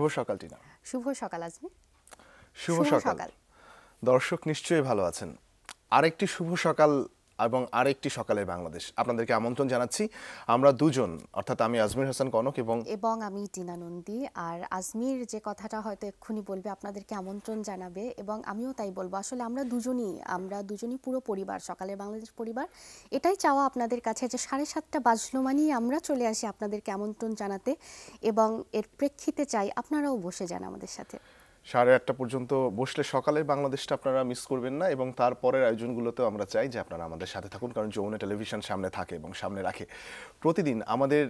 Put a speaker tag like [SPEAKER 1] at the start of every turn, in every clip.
[SPEAKER 1] শুভ সকাল টিনা
[SPEAKER 2] শুভ সকাল আজমি
[SPEAKER 1] শুভ সকাল দর্শক নিশ্চয়ই ভালো আছেন আরেকটি শুভ সকাল এবং আরেকটি সকালে বাংলাদেশ আপনাদেরকে আমন্ত্রণ জানাচ্ছি আমরা দুজন অর্থাৎ আমি আজমির হাসান কনক এবং
[SPEAKER 2] এবং আমি টিনা নন্দী আর আজমির যে কথাটা হয়তো এক্ষুনি বলবে আপনাদেরকে আমন্ত্রণ জানাবে এবং আমিও তাই বলবো আসলে আমরা দুজনই আমরা দুজনই পুরো পরিবার সকালে বাংলাদেশ পরিবার এটাই চাওয়া আপনাদের কাছে যে সাড়ে সাতটা বাজলো মানেই আমরা চলে আসি আপনাদেরকে আমন্ত্রণ জানাতে এবং এর প্রেক্ষিতে চাই আপনারাও বসে যান আমাদের সাথে
[SPEAKER 1] সাড়ে আটটা পর্যন্ত বসলে সকালে বাংলাদেশটা আপনারা মিস করবেন না এবং তারপরের আয়োজনগুলোতেও আমরা চাই যে আপনারা আমাদের সাথে থাকুন কারণ যৌন টেলিভিশন সামনে থাকে এবং সামনে রাখে প্রতিদিন আমাদের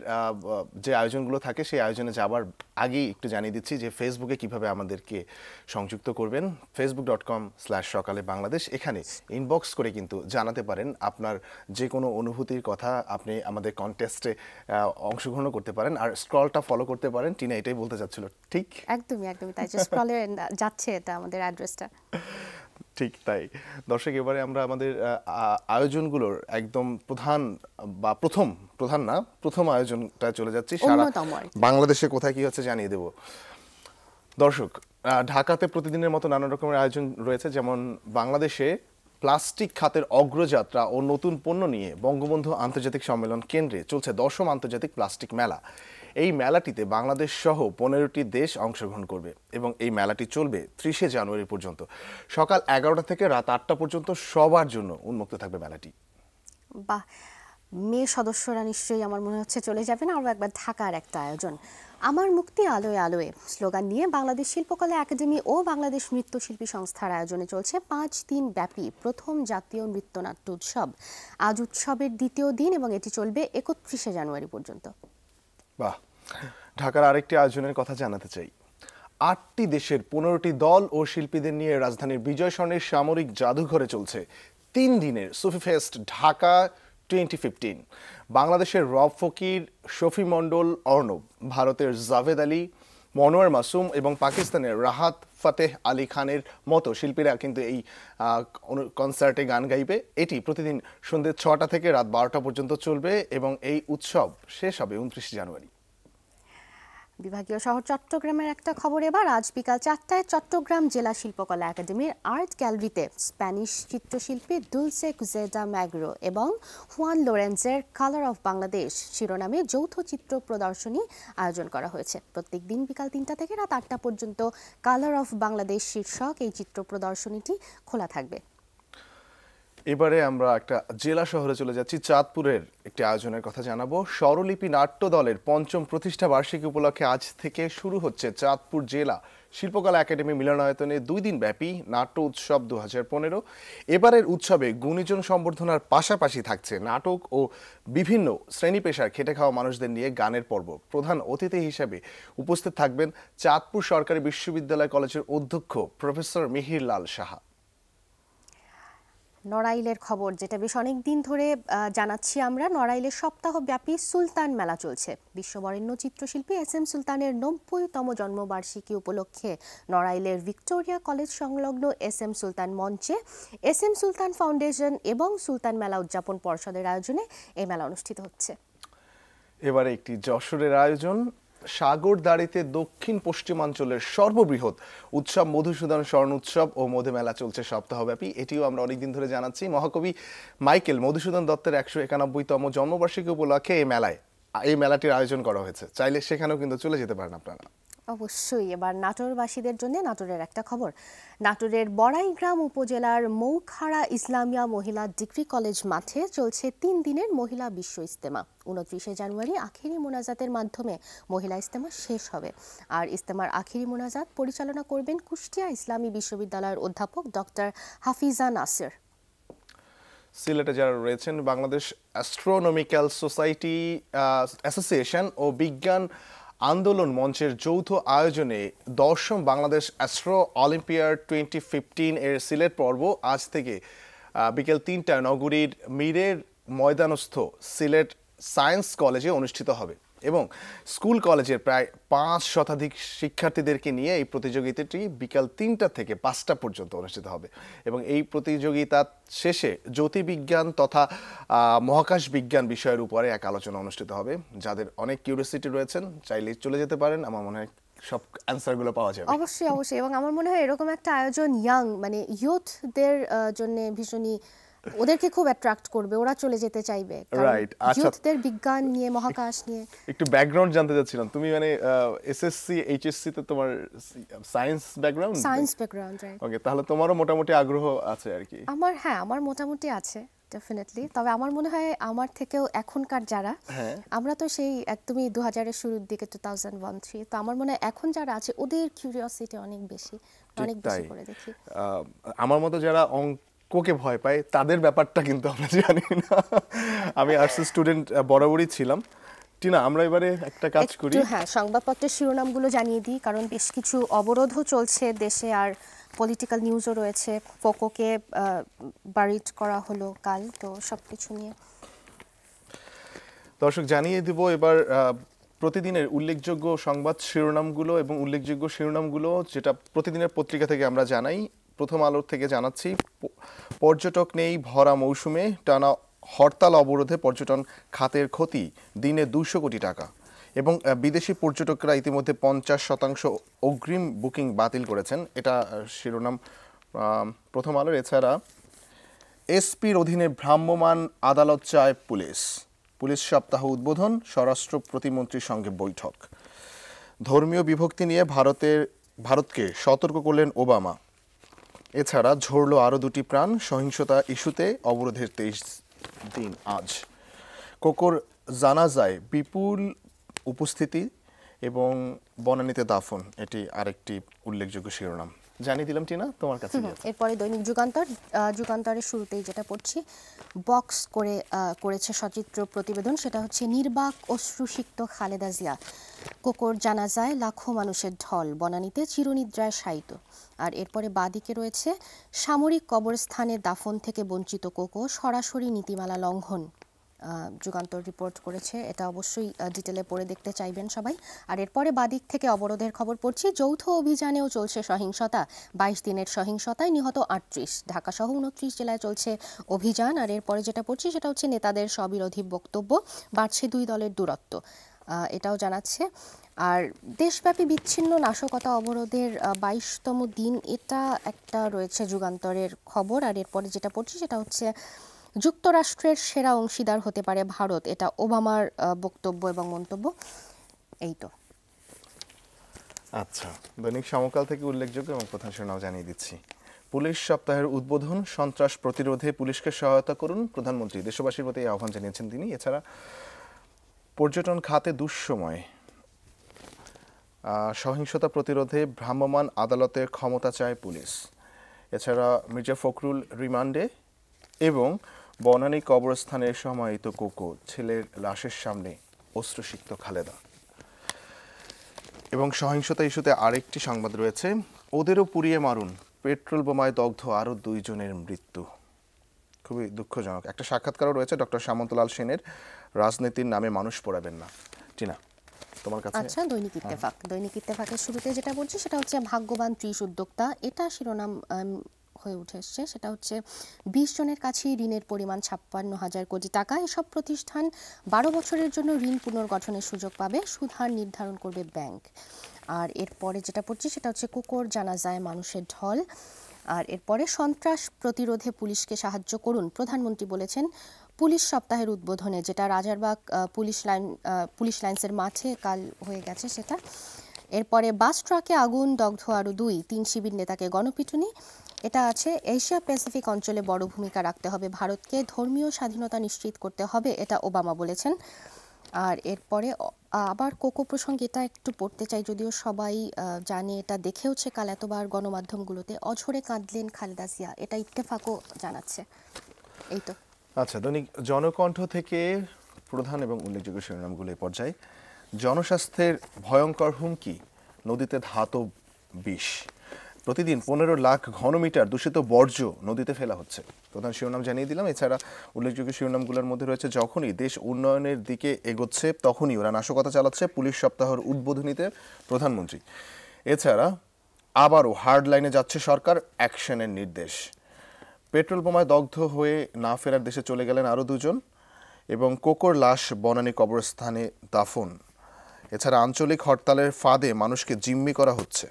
[SPEAKER 1] যে আয়োজনগুলো থাকে সেই আয়োজনে যাবার আগেই একটু জানিয়ে দিচ্ছি যে ফেসবুকে কিভাবে আমাদেরকে সংযুক্ত করবেন ফেসবুক ডট কম স্ল্যাশ সকালে বাংলাদেশ এখানে ইনবক্স করে কিন্তু জানাতে পারেন আপনার যে কোনো অনুভূতির কথা আপনি আমাদের কন্টেস্টে অংশগ্রহণ করতে পারেন আর স্ক্রলটা ফলো করতে পারেন টিনা এটাই বলতে চাচ্ছিল ঠিক
[SPEAKER 2] একদমই একদমই তাই স্ক্রলের যাচ্ছে এটা আমাদের অ্যাড্রেসটা
[SPEAKER 1] ঠিক তাই দর্শক এবারে আমরা আমাদের আয়োজনগুলোর একদম প্রধান বা প্রথম প্রধান না প্রথম আয়োজনটা চলে যাচ্ছে সারা বাংলাদেশে কোথায় কি হচ্ছে জানিয়ে দেব দর্শক ঢাকাতে প্রতিদিনের মতো নানা রকমের আয়োজন রয়েছে যেমন বাংলাদেশে প্লাস্টিক খাতের অগ্রযাত্রা ও নতুন পণ্য নিয়ে বঙ্গবন্ধু আন্তর্জাতিক সম্মেলন কেন্দ্রে চলছে দশম আন্তর্জাতিক প্লাস্টিক মেলা এই মেলাটিতে বাংলাদেশ সহ পনেরোটি দেশ অংশগ্রহণ করবে এবং এই মেলাটি চলবে ত্রিশে জানুয়ারি পর্যন্ত সকাল এগারোটা থেকে রাত আটটা পর্যন্ত সবার জন্য উন্মুক্ত থাকবে মেলাটি
[SPEAKER 2] বাহ মেয়ে সদস্যরা নিশ্চয়ই আমার মনে হচ্ছে চলে যাবেন আরও একবার থাকার একটা আয়োজন আমার মুক্তি আলোয় আলোয় স্লোগান নিয়ে বাংলাদেশ শিল্পকলা একাডেমি ও বাংলাদেশ নৃত্যশিল্পী সংস্থার আয়োজনে চলছে পাঁচ দিন ব্যাপী প্রথম জাতীয় নৃত্যনাট্য উৎসব আজ উৎসবের দ্বিতীয় দিন এবং এটি চলবে একত্রিশে জানুয়ারি পর্যন্ত
[SPEAKER 1] বাহ ঢাকার আরেকটি আয়োজনের কথা জানাতে চাই আটটি দেশের পনেরোটি দল ও শিল্পীদের নিয়ে রাজধানীর বিজয় স্বর্ণের সামরিক জাদুঘরে চলছে তিন দিনের সুফি ফেস্ট ঢাকা টোয়েন্টি ফিফটিন বাংলাদেশের রব ফকির শফি মণ্ডল অর্ণব ভারতের জাভেদ আলী মনোয়ার মাসুম এবং পাকিস্তানের রাহাত ফতেহ আলী খানের মতো শিল্পীরা কিন্তু এই কনসার্টে গান গাইবে এটি প্রতিদিন সন্ধ্যে ছটা থেকে রাত বারোটা পর্যন্ত চলবে এবং এই উৎসব শেষ হবে উনত্রিশে জানুয়ারি
[SPEAKER 2] বিভাগীয় শহর চট্টগ্রামের একটা খবর এবার আজ বিকাল চারটায় চট্টগ্রাম জেলা শিল্পকলা একাডেমির আর্ট গ্যালারিতে স্প্যানিশ চিত্রশিল্পী দুলসে কুজেদা ম্যাগ্রো এবং হুয়ান লোরেন্সের কালার অফ বাংলাদেশ শিরোনামে যৌথ চিত্র প্রদর্শনী আয়োজন করা হয়েছে প্রত্যেক দিন বিকাল তিনটা থেকে রাত আটটা পর্যন্ত কালার অফ বাংলাদেশ শীর্ষক এই চিত্র প্রদর্শনীটি খোলা থাকবে
[SPEAKER 1] এবারে আমরা একটা জেলা শহরে চলে যাচ্ছি চাঁদপুরের একটি আয়োজনের কথা জানাবো স্বরলিপি নাট্য দলের পঞ্চম প্রতিষ্ঠা বার্ষিকী উপলক্ষে আজ থেকে শুরু হচ্ছে চাঁদপুর জেলা শিল্পকলা একাডেমি মিলনায়তনে দুই দিন ব্যাপী নাট্য উৎসব দু এবারের উৎসবে গুণীজন সম্বর্ধনার পাশাপাশি থাকছে নাটক ও বিভিন্ন শ্রেণী পেশার খেটে খাওয়া মানুষদের নিয়ে গানের পর্ব প্রধান অতিথি হিসেবে উপস্থিত থাকবেন চাঁদপুর সরকারি বিশ্ববিদ্যালয় কলেজের অধ্যক্ষ প্রফেসর মিহির লাল সাহা
[SPEAKER 2] নড়াইলের খবর যেটা বেশ অনেক দিন ধরে জানাচ্ছি আমরা নড়াইলের সপ্তাহব্যাপী সুলতান মেলা চলছে বিশ্ববরেণ্য চিত্রশিল্পী এস এম সুলতানের নব্বইতম জন্মবার্ষিকী উপলক্ষে নড়াইলের ভিক্টোরিয়া কলেজ সংলগ্ন এস এম সুলতান মঞ্চে এস এম সুলতান ফাউন্ডেশন এবং সুলতান মেলা উদযাপন পর্ষদের আয়োজনে এই মেলা অনুষ্ঠিত হচ্ছে
[SPEAKER 1] এবারে একটি যশোরের আয়োজন সাগর দাঁড়িতে দক্ষিণ পশ্চিমাঞ্চলের সর্ববৃহৎ উৎসব মধুসূদন স্বর্ণ উৎসব ও মধুমেলা চলছে সপ্তাহব্যাপী এটিও আমরা অনেকদিন ধরে জানাচ্ছি মহাকবি মাইকেল মধুসূদন দত্তের একশো একানব্বইতম জন্মবার্ষিকী উপলক্ষে এই মেলায় এই মেলাটির আয়োজন করা হয়েছে চাইলে সেখানেও কিন্তু চলে যেতে পারেন আপনারা
[SPEAKER 2] অবশ্যই এবার নাটোরবাসীদের জন্য নাটোরের একটা খবর নাটোরের বড়াইগ্রাম উপজেলার মৌখাড়া ইসলামিয়া মহিলা ডিগ্রি কলেজ মাঠে চলছে তিন দিনের মহিলা বিশ্ব ইস্তেমা উনত্রিশে জানুয়ারি আখেরি মোনাজাতের মাধ্যমে মহিলা ইস্তেমা শেষ হবে আর ইস্তেমার আখেরি মোনাজাত পরিচালনা করবেন কুষ্টিয়া ইসলামী বিশ্ববিদ্যালয়ের অধ্যাপক ডক্টর হাফিজা নাসির
[SPEAKER 1] সিলেটে যারা রয়েছেন বাংলাদেশ অ্যাস্ট্রোনমিক্যাল সোসাইটি অ্যাসোসিয়েশন ও বিজ্ঞান আন্দোলন মঞ্চের যৌথ আয়োজনে দশম Bangladesh astro olympiad twenty fifteen এর সিলেট পর্ব আজ থেকে বিকেল তিনটায় নগরীর মীরের ময়দানস্থ সিলেট সায়েন্স কলেজে অনুষ্ঠিত হবে এবং স্কুল কলেজের প্রায় পাঁচ শতাধিক শিক্ষার্থীদেরকে নিয়ে এই প্রতিযোগিতাটি বিকাল তিনটা থেকে পাঁচটা পর্যন্ত অনুষ্ঠিত হবে এবং এই প্রতিযোগিতা শেষে জ্যোতির্বিজ্ঞান তথা মহাকাশ বিজ্ঞান বিষয়ের উপরে এক আলোচনা অনুষ্ঠিত হবে যাদের অনেক কিউরিয়াসিটি রয়েছেন চাইলে চলে যেতে পারেন আমার মনে হয় সব অ্যান্সারগুলো পাওয়া যাবে
[SPEAKER 2] অবশ্যই অবশ্যই এবং আমার মনে হয় এরকম একটা আয়োজন ইয়াং মানে ইয়ুথদের জন্য ভীষণই ওদেরকে খুব অ্যাট্রাক্ট করবে ওরা চলে যেতে চাইবে রাইট আচ্ছা। ইউথদের বিজ্ঞান নিয়ে মহাকাশ নিয়ে
[SPEAKER 1] একটু ব্যাকগ্রাউন্ড জানতে চাচ্ছিলাম তুমি মানে এসএসসি এইচএসসি তে তোমার science background science background right okay তাহলে তোমারও মোটামুটি আগ্রহ আছে আর কি
[SPEAKER 2] আমার হ্যাঁ আমার মোটামুটি আছে ডেফিনেটলি তবে আমার মনে হয় আমার থেকেও এখনকার যারা হ্যাঁ। আমরা তো সেই একদমই দু হাজারের শুরুর দিকে টু থাউজেন্ড ওয়ান থ্রি তো আমার মনে হয় এখন যারা আছে ওদের কিউরিয়াসিটি অনেক বেশি অনেক বেশি করে দেখি
[SPEAKER 1] আমার মতো যারা অঙ্ক কোকে ভয় পায় তাদের ব্যাপারটা কিন্তু আমরা জানি না আমি আর্টসের স্টুডেন্ট বরাবরই ছিলাম টিনা আমরা এবারে একটা কাজ করি হ্যাঁ
[SPEAKER 2] সংবাদপত্রের শিরোনামগুলো জানিয়ে দিই কারণ বেশ কিছু অবরোধও চলছে দেশে আর পলিটিক্যাল নিউজও রয়েছে ফোকোকে বারিট করা হলো কাল তো সব কিছু নিয়ে
[SPEAKER 1] দর্শক জানিয়ে দিব এবার প্রতিদিনের উল্লেখযোগ্য সংবাদ শিরোনামগুলো এবং উল্লেখযোগ্য শিরোনামগুলো যেটা প্রতিদিনের পত্রিকা থেকে আমরা জানাই প্রথম আলোর থেকে জানাচ্ছি পর্যটক নেই ভরা মৌসুমে টানা হরতাল অবরোধে পর্যটন খাতের ক্ষতি দিনে দুশো কোটি টাকা এবং বিদেশি পর্যটকরা ইতিমধ্যে পঞ্চাশ শতাংশ অগ্রিম বুকিং বাতিল করেছেন এটা শিরোনাম প্রথম আলোর এছাড়া এসপির অধীনে ভ্রাম্যমাণ আদালত চায় পুলিশ পুলিশ সপ্তাহ উদ্বোধন স্বরাষ্ট্র প্রতিমন্ত্রীর সঙ্গে বৈঠক ধর্মীয় বিভক্তি নিয়ে ভারতের ভারতকে সতর্ক করলেন ওবামা এছাড়া ঝরল আরও দুটি প্রাণ সহিংসতা ইস্যুতে অবরোধের তেইশ দিন আজ কোকর জানাজায় বিপুল উপস্থিতি এবং বনানীতে দাফন এটি আরেকটি উল্লেখযোগ্য শিরোনাম জানিয়ে দিলাম টিনা তোমার কাছে
[SPEAKER 2] এরপরে দৈনিক যুগান্তর যুগান্তরের শুরুতেই যেটা পড়ছি বক্স করে করেছে সচিত্র প্রতিবেদন সেটা হচ্ছে নির্বাক অশ্রুসিক্ত খালেদা জিয়া কোকর জানাজায় লাখো মানুষের ঢল বনানীতে চিরনিদ্রায় শায়িত আর এরপরে বাদিকে রয়েছে সামরিক কবরস্থানে দাফন থেকে বঞ্চিত কোকো সরাসরি নীতিমালা লঙ্ঘন যুগান্তর রিপোর্ট করেছে এটা অবশ্যই ডিটেলে পড়ে দেখতে চাইবেন সবাই আর এরপরে বাদিক থেকে অবরোধের খবর পড়ছি যৌথ অভিযানেও চলছে সহিংসতা বাইশ দিনের সহিংসতায় নিহত আটত্রিশ ঢাকাসহ উনত্রিশ জেলায় চলছে অভিযান আর এরপরে যেটা পড়ছি সেটা হচ্ছে নেতাদের স্ববিরোধী বক্তব্য বাড়ছে দুই দলের দূরত্ব এটাও জানাচ্ছে আর দেশব্যাপী বিচ্ছিন্ন নাশকতা অবরোধের বাইশতম দিন এটা একটা রয়েছে যুগান্তরের খবর আর এরপরে যেটা পড়ছি সেটা হচ্ছে যুক্তরাষ্ট্রের সেরা অংশীদার হতে পারে ভারত এটা ওবামার বক্তব্য এবং মন্তব্য এই তো
[SPEAKER 1] আচ্ছা দৈনিক সমকাল থেকে উল্লেখযোগ্য এবং প্রধান শিরোনাম জানিয়ে দিচ্ছি পুলিশ সপ্তাহের উদ্বোধন সন্ত্রাস প্রতিরোধে পুলিশকে সহায়তা করুন প্রধানমন্ত্রী দেশবাসীর প্রতি আহ্বান জানিয়েছেন তিনি এছাড়া পর্যটন খাতে দুঃসময় সহিংসতা প্রতিরোধে ভ্রাম্যমাণ আদালতের ক্ষমতা চায় পুলিশ এছাড়া মির্জা ফখরুল রিমান্ডে এবং বনানী কবরস্থানের সমাহিত কোকো ছেলের লাশের সামনে অস্ত্রসিক্ত খালেদা এবং সহিংসতা ইস্যুতে আরেকটি সংবাদ রয়েছে ওদেরও পুড়িয়ে মারুন পেট্রোল বোমায় দগ্ধ আরও দুইজনের মৃত্যু খুবই দুঃখজনক একটা সাক্ষাৎকারও রয়েছে ডক্টর সামন্তলাল সেনের রাজনীতির নামে মানুষ পড়াবেন না টিনা তোমার কাছে আচ্ছা
[SPEAKER 2] দৈনিক ইত্তেফাক হ্যাঁ। দৈনিক ইত্তেফাকের শুরুতে যেটা বলছি সেটা হচ্ছে ভাগ্যবান ত্রিশ উদ্যোক্তা এটা শিরোনাম হয়ে উঠে এসছে সেটা হচ্ছে বিশ জনের কাছেই ঋণের পরিমাণ ছাপ্পান্ন হাজার কোটি টাকা এসব প্রতিষ্ঠান বারো বছরের জন্য ঋণ পুনর্গঠনের সুযোগ পাবে সুদহার নির্ধারণ করবে ব্যাংক আর এরপরে যেটা পড়ছে সেটা হচ্ছে কুকুর জানাজায় মানুষের ঢল আর এরপরে সন্ত্রাস প্রতিরোধে পুলিশকে সাহায্য করুন প্রধানমন্ত্রী বলেছেন পুলিশ সপ্তাহের উদ্বোধনে যেটা রাজারবাগ পুলিশ লাইন পুলিশ লাইন্সের মাঠে কাল হয়ে গেছে সেটা এরপরে বাস ট্রাকে আগুন দগ্ধ আরও দুই তিন শিবির নেতাকে গণপিটুনি এটা আছে এশিয়া প্যাসিফিক অঞ্চলে বড় ভূমিকা রাখতে হবে ভারতকে ধর্মীয় স্বাধীনতা নিশ্চিত করতে হবে এটা ওবামা বলেছেন আর এরপরে আবার কোকো প্রসঙ্গে এটা একটু পড়তে চাই যদিও সবাই জানে এটা দেখেওছে কাল এতবার গণমাধ্যমগুলোতে অঝরে কাঁদলেন খালেদা জিয়া এটা ইত্তেফাকও জানাচ্ছে এই তো
[SPEAKER 1] আচ্ছা দৈনিক জনকণ্ঠ থেকে প্রধান এবং উল্লেখযোগ্য শিরোনামগুলো এই পর্যায়ে জনস্বাস্থ্যের ভয়ঙ্কর হুমকি নদীতে ধাতব বিষ প্রতিদিন পনেরো লাখ ঘনমিটার দূষিত বর্জ্য নদীতে ফেলা হচ্ছে প্রধান শিরোনাম জানিয়ে দিলাম এছাড়া উল্লেখযোগ্য শিরোনামগুলোর মধ্যে রয়েছে যখনই দেশ উন্নয়নের দিকে এগোচ্ছে তখনই ওরা নাশকতা চালাচ্ছে পুলিশ সপ্তাহর উদ্বোধনীতে প্রধানমন্ত্রী এছাড়া আবারও হার্ড লাইনে যাচ্ছে সরকার অ্যাকশনের নির্দেশ পেট্রোল বোমায় দগ্ধ হয়ে না ফেরার দেশে চলে গেলেন আরও দুজন এবং কোকোর লাশ বনানী কবরস্থানে দাফন এছাড়া আঞ্চলিক হরতালের ফাঁদে মানুষকে জিম্মি করা হচ্ছে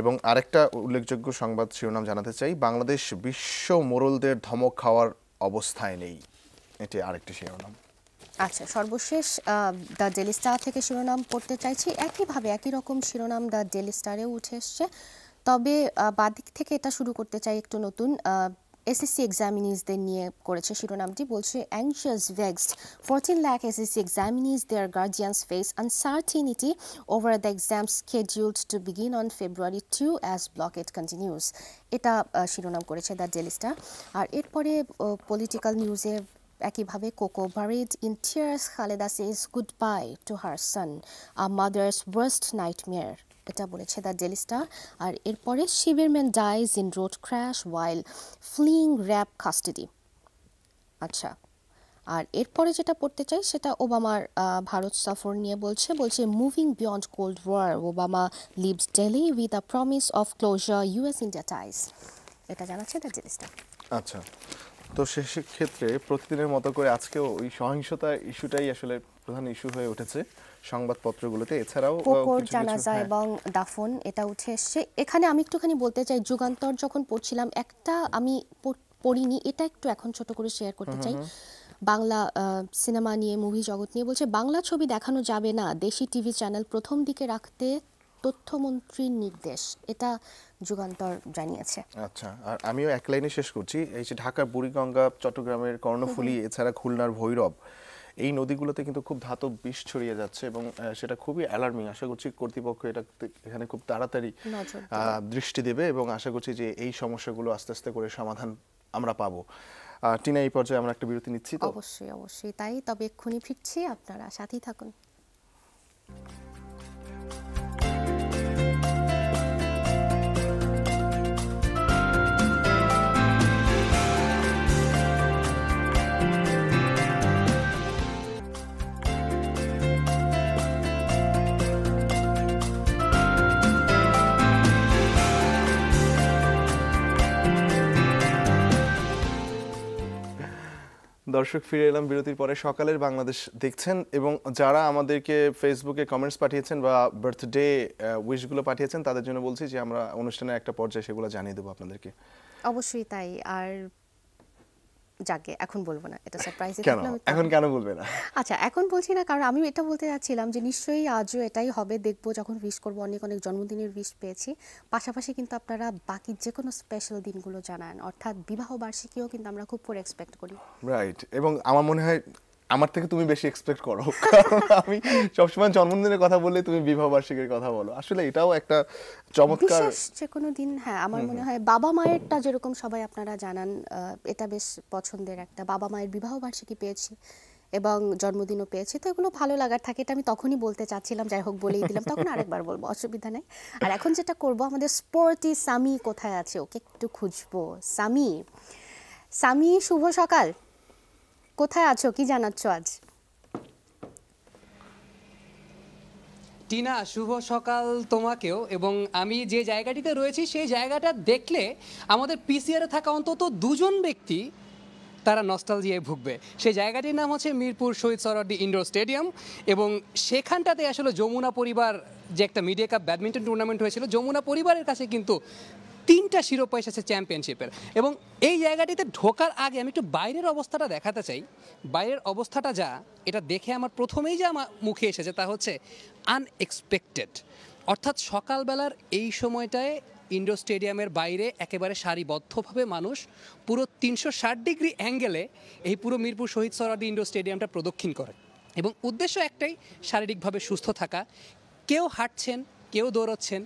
[SPEAKER 1] এবং আরেকটা উল্লেখযোগ্য সংবাদ শিরোনাম জানাতে চাই বাংলাদেশ বিশ্ব মোরলদের ধমক খাওয়ার অবস্থায় নেই এটি আরেকটি শিরোনাম
[SPEAKER 2] আচ্ছা সর্বশেষ দ্য ডেলি স্টার থেকে শিরোনাম পড়তে চাইছি একইভাবে একই রকম শিরোনাম দ্য ডেলি স্টারেও উঠে এসছে তবে বাদিক থেকে এটা শুরু করতে চাই একটু নতুন এসএসসি দের নিয়ে করেছে শিরোনামটি বলছে anxious vexed fourteen lakh SSC examinees their guardians face uncertainty over the exam scheduled to begin on February two as blockade continues এটা শিরোনাম করেছে দ্য ডেলিস্টা আর এরপরে পলিটিক্যাল নিউজে একইভাবে Koko buried in tears Khaleda says goodbye to her son a mother's worst nightmare এটা বলেছে the Daily Star আর এরপরে Shibir man dies in road crash while fleeing RAB custody আচ্ছা আর এরপরে যেটা পড়তে চাই সেটা ওবামার ভারত সফর নিয়ে বলছে বলছে moving beyond cold war Obama leaves Delhi with a promise of closer US India ties এটা জানাচ্ছে দ্য ডেলি স্টার
[SPEAKER 1] আচ্ছা তো সেক্ষেত্রে প্রতিদিনের মতো করে আজকেও ওই সহিংসতা ইস্যুটাই আসলে প্রধান ইস্যু হয়ে উঠেছে সংবাদপত্রগুলোতে এছাড়াও কোকর জানাজা হ্যাঁ। এবং
[SPEAKER 2] দাফন এটা উঠে এসছে এখানে আমি একটুখানি বলতে চাই যুগান্তর যখন পড়ছিলাম একটা আমি পড়িনি এটা একটু এখন ছোট করে শেয়ার করতে চাই বাংলা সিনেমা নিয়ে মুভি জগৎ নিয়ে বলছে বাংলা ছবি দেখানো যাবে না দেশি টিভি চ্যানেল প্রথম দিকে রাখতে তথ্যমন্ত্রীর নির্দেশ এটা যুগান্তর জানিয়েছে
[SPEAKER 1] আচ্ছা আর আমিও এক লাইনে শেষ করছি এই যে ঢাকার বুড়িগঙ্গা চট্টগ্রামের কর্ণফুলি এছাড়া খুলনার ভৈরব এই নদীগুলোতে কিন্তু খুব ধাতব বিষ ছড়িয়ে যাচ্ছে এবং সেটা খুবই অ্যালার্মিং আশা করছি কর্তৃপক্ষ এটা এখানে খুব তাড়াতাড়ি দৃষ্টি দেবে এবং আশা করছি যে এই সমস্যাগুলো আস্তে আস্তে করে সমাধান আমরা পাবো টিনা এই পর্যায়ে আমরা একটা বিরতি নিচ্ছি তো
[SPEAKER 2] অবশ্যই অবশ্যই তাই তবে এক্ষুনি ফিরছি আপনারা সাথেই থাকুন
[SPEAKER 1] দর্শক ফিরে এলাম বিরতির পরে সকালের বাংলাদেশ দেখছেন এবং যারা আমাদেরকে ফেসবুকে কমেন্টস পাঠিয়েছেন বা বার্থডে উইশগুলো পাঠিয়েছেন তাদের জন্য বলছি যে আমরা অনুষ্ঠানের একটা পর্যায়ে সেগুলো জানিয়ে দেবো আপনাদেরকে
[SPEAKER 2] অবশ্যই তাই আর যাকে এখন বলবো না এটা সারপ্রাইজ কেন এখন কেন বলবে না আচ্ছা এখন বলছি না কারণ আমি এটা বলতে যাচ্ছিলাম যে নিশ্চয়ই আজও এটাই হবে দেখবো যখন উইশ করবো অনেক অনেক জন্মদিনের উইশ পেয়েছি পাশাপাশি কিন্তু আপনারা বাকি যে কোনো স্পেশাল দিনগুলো জানান অর্থাৎ বিবাহ বার্ষিকীও কিন্তু আমরা খুব পরে এক্সপেক্ট করি
[SPEAKER 1] রাইট এবং আমার মনে হয় আমার থেকে তুমি বেশি এক্সপেক্ট করো কারণ আমি সবসময় জন্মদিনের কথা বললে তুমি বিবাহ বার্ষিকীর কথা বলো আসলে এটাও একটা চমৎকার
[SPEAKER 2] যে কোনো দিন হ্যাঁ আমার মনে হয় বাবা মায়েরটা যেরকম সবাই আপনারা জানান এটা বেশ পছন্দের একটা বাবা মায়ের বিবাহ বার্ষিকী পেয়েছি এবং জন্মদিনও পেয়েছি তো এগুলো ভালো লাগার থাকে এটা আমি তখনই বলতে চাচ্ছিলাম যাই হোক বলেই দিলাম তখন আরেকবার বলবো অসুবিধা নেই আর এখন যেটা করব আমাদের স্পোর্টি সামি কোথায় আছে ওকে একটু খুঁজবো সামি সামি শুভ সকাল কোথায় আছো কি জানাচ্ছ আজ
[SPEAKER 3] টিনা শুভ সকাল তোমাকেও এবং আমি যে জায়গাটিতে রয়েছি সেই জায়গাটা দেখলে আমাদের পিসিআরে থাকা অন্তত দুজন ব্যক্তি তারা নস্টালজিয়ায় ভুগবে সেই জায়গাটির নাম হচ্ছে মিরপুর শহীদ সরডি ইন্ডোর স্টেডিয়াম এবং সেখানটাতে আসলে যমুনা পরিবার যে একটা মিডিয়া কাপ ব্যাডমিন্টন টুর্নামেন্ট হয়েছিল যমুনা পরিবারের কাছে কিন্তু তিনটা শিরোপা এসেছে চ্যাম্পিয়নশিপের এবং এই জায়গাটিতে ঢোকার আগে আমি একটু বাইরের অবস্থাটা দেখাতে চাই বাইরের অবস্থাটা যা এটা দেখে আমার প্রথমেই যা আমার মুখে এসেছে তা হচ্ছে আনএক্সপেক্টেড অর্থাৎ সকালবেলার এই সময়টায় ইন্ডো স্টেডিয়ামের বাইরে একেবারে সারিবদ্ধভাবে মানুষ পুরো তিনশো ষাট ডিগ্রি অ্যাঙ্গেলে এই পুরো মিরপুর শহীদ সরাদি ইন্ডোর স্টেডিয়ামটা প্রদক্ষিণ করে এবং উদ্দেশ্য একটাই শারীরিকভাবে সুস্থ থাকা কেউ হাঁটছেন কেউ দৌড়চ্ছেন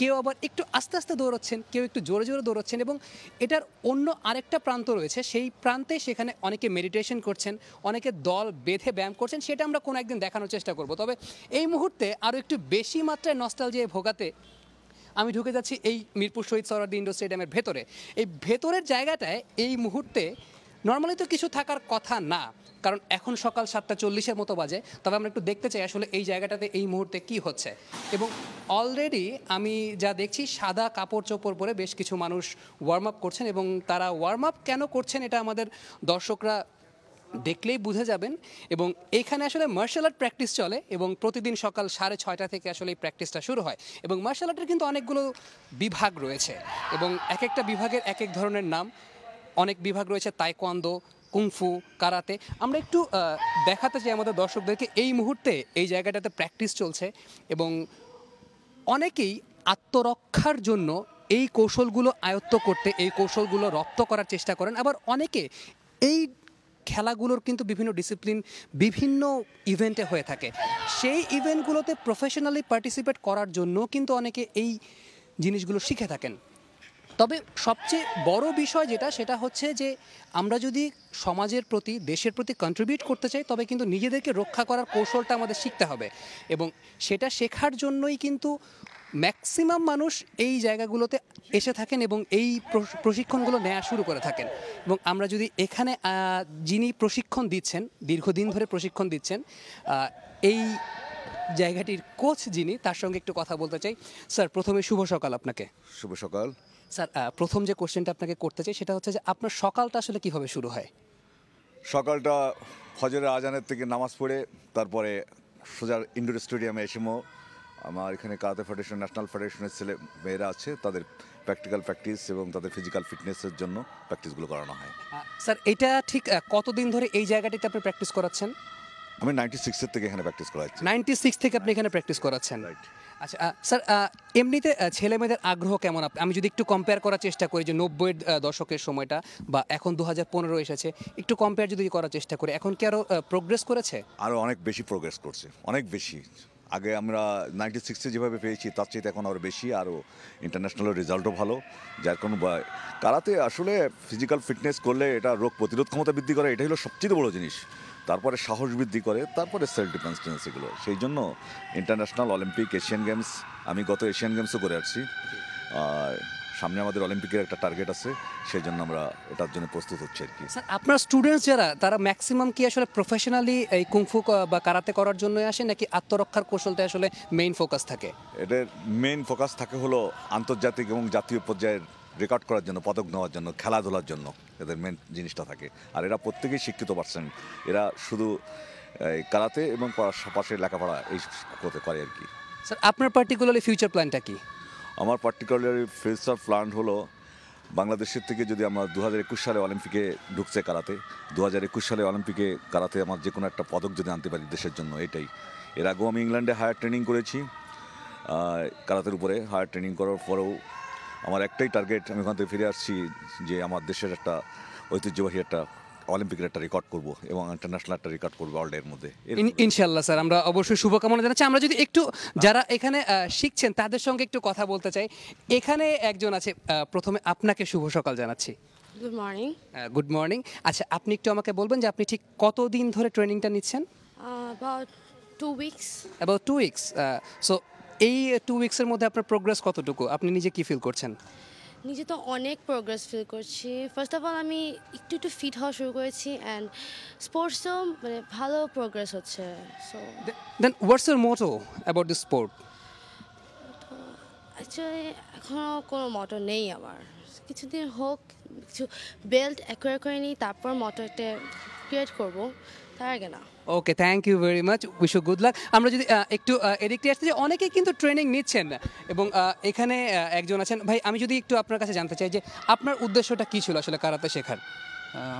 [SPEAKER 3] কেউ আবার একটু আস্তে আস্তে দৌড়াচ্ছেন কেউ একটু জোরে জোরে দৌড়াচ্ছেন এবং এটার অন্য আরেকটা প্রান্ত রয়েছে সেই প্রান্তে সেখানে অনেকে মেডিটেশন করছেন অনেকে দল বেঁধে ব্যায়াম করছেন সেটা আমরা কোনো একদিন দেখানোর চেষ্টা করব তবে এই মুহূর্তে আরও একটু বেশি মাত্রায় যে ভোগাতে আমি ঢুকে যাচ্ছি এই মিরপুর শহীদ সরাদি ইন্ডোর স্টেডিয়ামের ভেতরে এই ভেতরের জায়গাটায় এই মুহূর্তে নর্মালি তো কিছু থাকার কথা না কারণ এখন সকাল সাতটা চল্লিশের মতো বাজে তবে আমরা একটু দেখতে চাই আসলে এই জায়গাটাতে এই মুহূর্তে কি হচ্ছে এবং অলরেডি আমি যা দেখছি সাদা কাপড় চোপড় পরে বেশ কিছু মানুষ ওয়ার্ম আপ করছেন এবং তারা ওয়ার্ম আপ কেন করছেন এটা আমাদের দর্শকরা দেখলেই বুঝে যাবেন এবং এখানে আসলে মার্শাল আর্ট প্র্যাকটিস চলে এবং প্রতিদিন সকাল সাড়ে ছয়টা থেকে আসলে এই প্র্যাকটিসটা শুরু হয় এবং মার্শাল আর্টের কিন্তু অনেকগুলো বিভাগ রয়েছে এবং এক একটা বিভাগের এক এক ধরনের নাম অনেক বিভাগ রয়েছে তাইকোয়ান্দো কুংফু কারাতে আমরা একটু দেখাতে চাই আমাদের দর্শকদেরকে এই মুহূর্তে এই জায়গাটাতে প্র্যাকটিস চলছে এবং অনেকেই আত্মরক্ষার জন্য এই কৌশলগুলো আয়ত্ত করতে এই কৌশলগুলো রপ্ত করার চেষ্টা করেন আবার অনেকে এই খেলাগুলোর কিন্তু বিভিন্ন ডিসিপ্লিন বিভিন্ন ইভেন্টে হয়ে থাকে সেই ইভেন্টগুলোতে প্রফেশনালি পার্টিসিপেট করার জন্য কিন্তু অনেকে এই জিনিসগুলো শিখে থাকেন তবে সবচেয়ে বড় বিষয় যেটা সেটা হচ্ছে যে আমরা যদি সমাজের প্রতি দেশের প্রতি কন্ট্রিবিউট করতে চাই তবে কিন্তু নিজেদেরকে রক্ষা করার কৌশলটা আমাদের শিখতে হবে এবং সেটা শেখার জন্যই কিন্তু ম্যাক্সিমাম মানুষ এই জায়গাগুলোতে এসে থাকেন এবং এই প্রশিক্ষণগুলো নেওয়া শুরু করে থাকেন এবং আমরা যদি এখানে যিনি প্রশিক্ষণ দিচ্ছেন দীর্ঘদিন ধরে প্রশিক্ষণ দিচ্ছেন এই জায়গাটির কোচ যিনি তার সঙ্গে একটু কথা বলতে চাই স্যার প্রথমে শুভ সকাল আপনাকে শুভ সকাল স্যার প্রথম যে কোশ্চেনটা আপনাকে করতে চাই সেটা হচ্ছে যে আপনার সকালটা আসলে কীভাবে শুরু হয়
[SPEAKER 4] সকালটা ফজরের আজানের থেকে নামাজ পড়ে তারপরে সোজা ইন্ডোর স্টেডিয়ামে এসেমো আমার এখানে কারাতে ফেডারেশন ন্যাশনাল ফেডারেশনের ছেলে মেয়েরা আছে তাদের প্র্যাকটিক্যাল প্র্যাকটিস এবং তাদের ফিজিক্যাল ফিটনেসের জন্য প্র্যাকটিসগুলো করানো হয়
[SPEAKER 3] স্যার এটা ঠিক কতদিন ধরে এই জায়গাটিতে আপনি প্র্যাকটিস করাচ্ছেন
[SPEAKER 4] আমি নাইনটি সিক্সের থেকে এখানে প্র্যাকটিস করাচ্ছি
[SPEAKER 3] নাইনটি সিক্স থেকে আপনি এখানে প্র্যাকটিস করাচ্ছেন রাইট আচ্ছা স্যার এমনিতে ছেলে মেয়েদের আগ্রহ কেমন আমি যদি একটু কম্পেয়ার করার চেষ্টা করি যে নব্বই দশকের সময়টা বা এখন দু হাজার পনেরো এসেছে একটু কম্পেয়ার যদি করার চেষ্টা করি এখন কি আরও প্রোগ্রেস করেছে
[SPEAKER 4] আরও অনেক বেশি প্রোগ্রেস করছে অনেক বেশি আগে আমরা নাইনটি সিক্সে যেভাবে পেয়েছি তার চেয়ে এখন আরও বেশি আরও ইন্টারন্যাশনালের রেজাল্টও ভালো যার কোনো কারাতে আসলে ফিজিক্যাল ফিটনেস করলে এটা রোগ প্রতিরোধ ক্ষমতা বৃদ্ধি করে এটাই হলো সবচেয়ে বড় জিনিস তারপরে সাহস বৃদ্ধি করে তারপরে সেলফ ডিফেন্স টেন্স সেই জন্য ইন্টারন্যাশনাল অলিম্পিক এশিয়ান গেমস আমি গত এশিয়ান গেমসও করে আসছি আর সামনে আমাদের অলিম্পিকের একটা টার্গেট আছে সেই জন্য আমরা এটার জন্য প্রস্তুত হচ্ছে আর কি
[SPEAKER 3] স্যার আপনার স্টুডেন্টস যারা তারা ম্যাক্সিমাম কি আসলে প্রফেশনালি এই কুংফু বা কারাতে করার জন্য আসে নাকি আত্মরক্ষার কৌশলটা আসলে মেইন ফোকাস থাকে
[SPEAKER 4] এটার মেইন ফোকাস থাকে হলো আন্তর্জাতিক এবং জাতীয় পর্যায়ের রেকর্ড করার জন্য পদক নেওয়ার জন্য খেলাধুলার জন্য এদের মেন জিনিসটা থাকে আর এরা প্রত্যেকেই শিক্ষিত পারছেন এরা শুধু কালাতে এবং পাশে লেখাপড়া এই করতে করে আর কি স্যার আপনার পার্টিকুলারলি ফিউচার প্ল্যানটা কি আমার পার্টিকুলারলি ফিউচার প্ল্যান হলো বাংলাদেশের থেকে যদি আমরা দু হাজার একুশ সালে অলিম্পিকে ঢুকছে কারাতে দু হাজার একুশ সালে অলিম্পিকে কারাতে আমার যে কোনো একটা পদক যদি আনতে পারি দেশের জন্য এটাই এর আগেও আমি ইংল্যান্ডে হায়ার ট্রেনিং করেছি কারাতের উপরে হায়ার ট্রেনিং করার পরেও আমার একটাই টার্গেট আমি ওখান থেকে ফিরে আসছি যে আমার দেশের একটা ঐতিহ্যবাহী একটা অলিম্পিকের একটা রেকর্ড করব এবং ইন্টারন্যাশনাল একটা রেকর্ড করবো অল মধ্যে
[SPEAKER 3] ইনশাল্লাহ স্যার আমরা অবশ্যই শুভকামনা জানাচ্ছি আমরা যদি একটু যারা এখানে শিখছেন তাদের সঙ্গে একটু কথা বলতে চাই এখানে একজন আছে প্রথমে আপনাকে শুভ সকাল জানাচ্ছি গুড মর্নিং গুড মর্নিং আচ্ছা আপনি একটু আমাকে বলবেন যে আপনি ঠিক কতদিন ধরে ট্রেনিংটা নিচ্ছেন two weeks about two weeks so এই টু উইক্সের মধ্যে আপনার প্রোগ্রেস কতটুকু আপনি নিজে কি ফিল করছেন
[SPEAKER 2] নিজে তো অনেক প্রোগ্রেস ফিল করছি ফার্স্ট অফ অল আমি একটু একটু ফিট হওয়া শুরু করেছি অ্যান্ড স্পোর্টসও মানে ভালো প্রোগ্রেস হচ্ছে so
[SPEAKER 3] then what's your motto about sport
[SPEAKER 2] actually এখনও কোনো মটো নেই আমার কিছুদিন হোক কিছু বেল্ট অ্যাকোয়ার করে নিই তারপর মটো একটা ক্রিয়েট করবো
[SPEAKER 3] okay thank you very much wish you good luck আমরা যদি একটু এদিকটি আসতে যে অনেকেই কিন্তু ট্রেনিং নিচ্ছেন এবং এখানে একজন আছেন ভাই আমি যদি একটু আপনার কাছে জানতে চাই যে আপনার উদ্দেশ্যটা কী ছিল আসলে কারাতে শেখার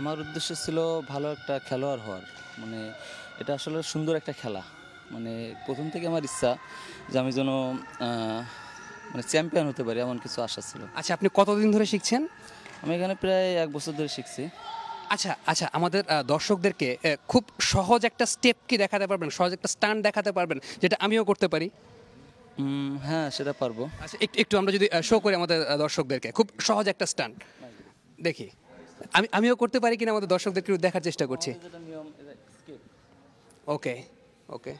[SPEAKER 5] আমার উদ্দেশ্য ছিল ভালো একটা খেলোয়াড় হওয়ার মানে এটা আসলে সুন্দর একটা খেলা মানে প্রথম থেকে আমার ইচ্ছা যে আমি যেন
[SPEAKER 3] মানে চ্যাম্পিয়ন হতে পারি এমন কিছু আশা ছিল আচ্ছা আপনি কতদিন ধরে শিখছেন আমি এখানে প্রায় এক বছর ধরে শিখছি আচ্ছা আচ্ছা আমাদের দর্শকদেরকে খুব সহজ একটা স্টেপ কি দেখাতে পারবেন সহজ একটা স্টান্ট দেখাতে পারবেন যেটা আমিও করতে পারি হ্যাঁ সেটা পারবো আচ্ছা একটু আমরা যদি শো করি আমাদের দর্শকদেরকে খুব সহজ একটা স্টান্ট দেখি আমি আমিও করতে পারি কিনা আমাদের দর্শকদেরকে দেখার চেষ্টা করছি ওকে ওকে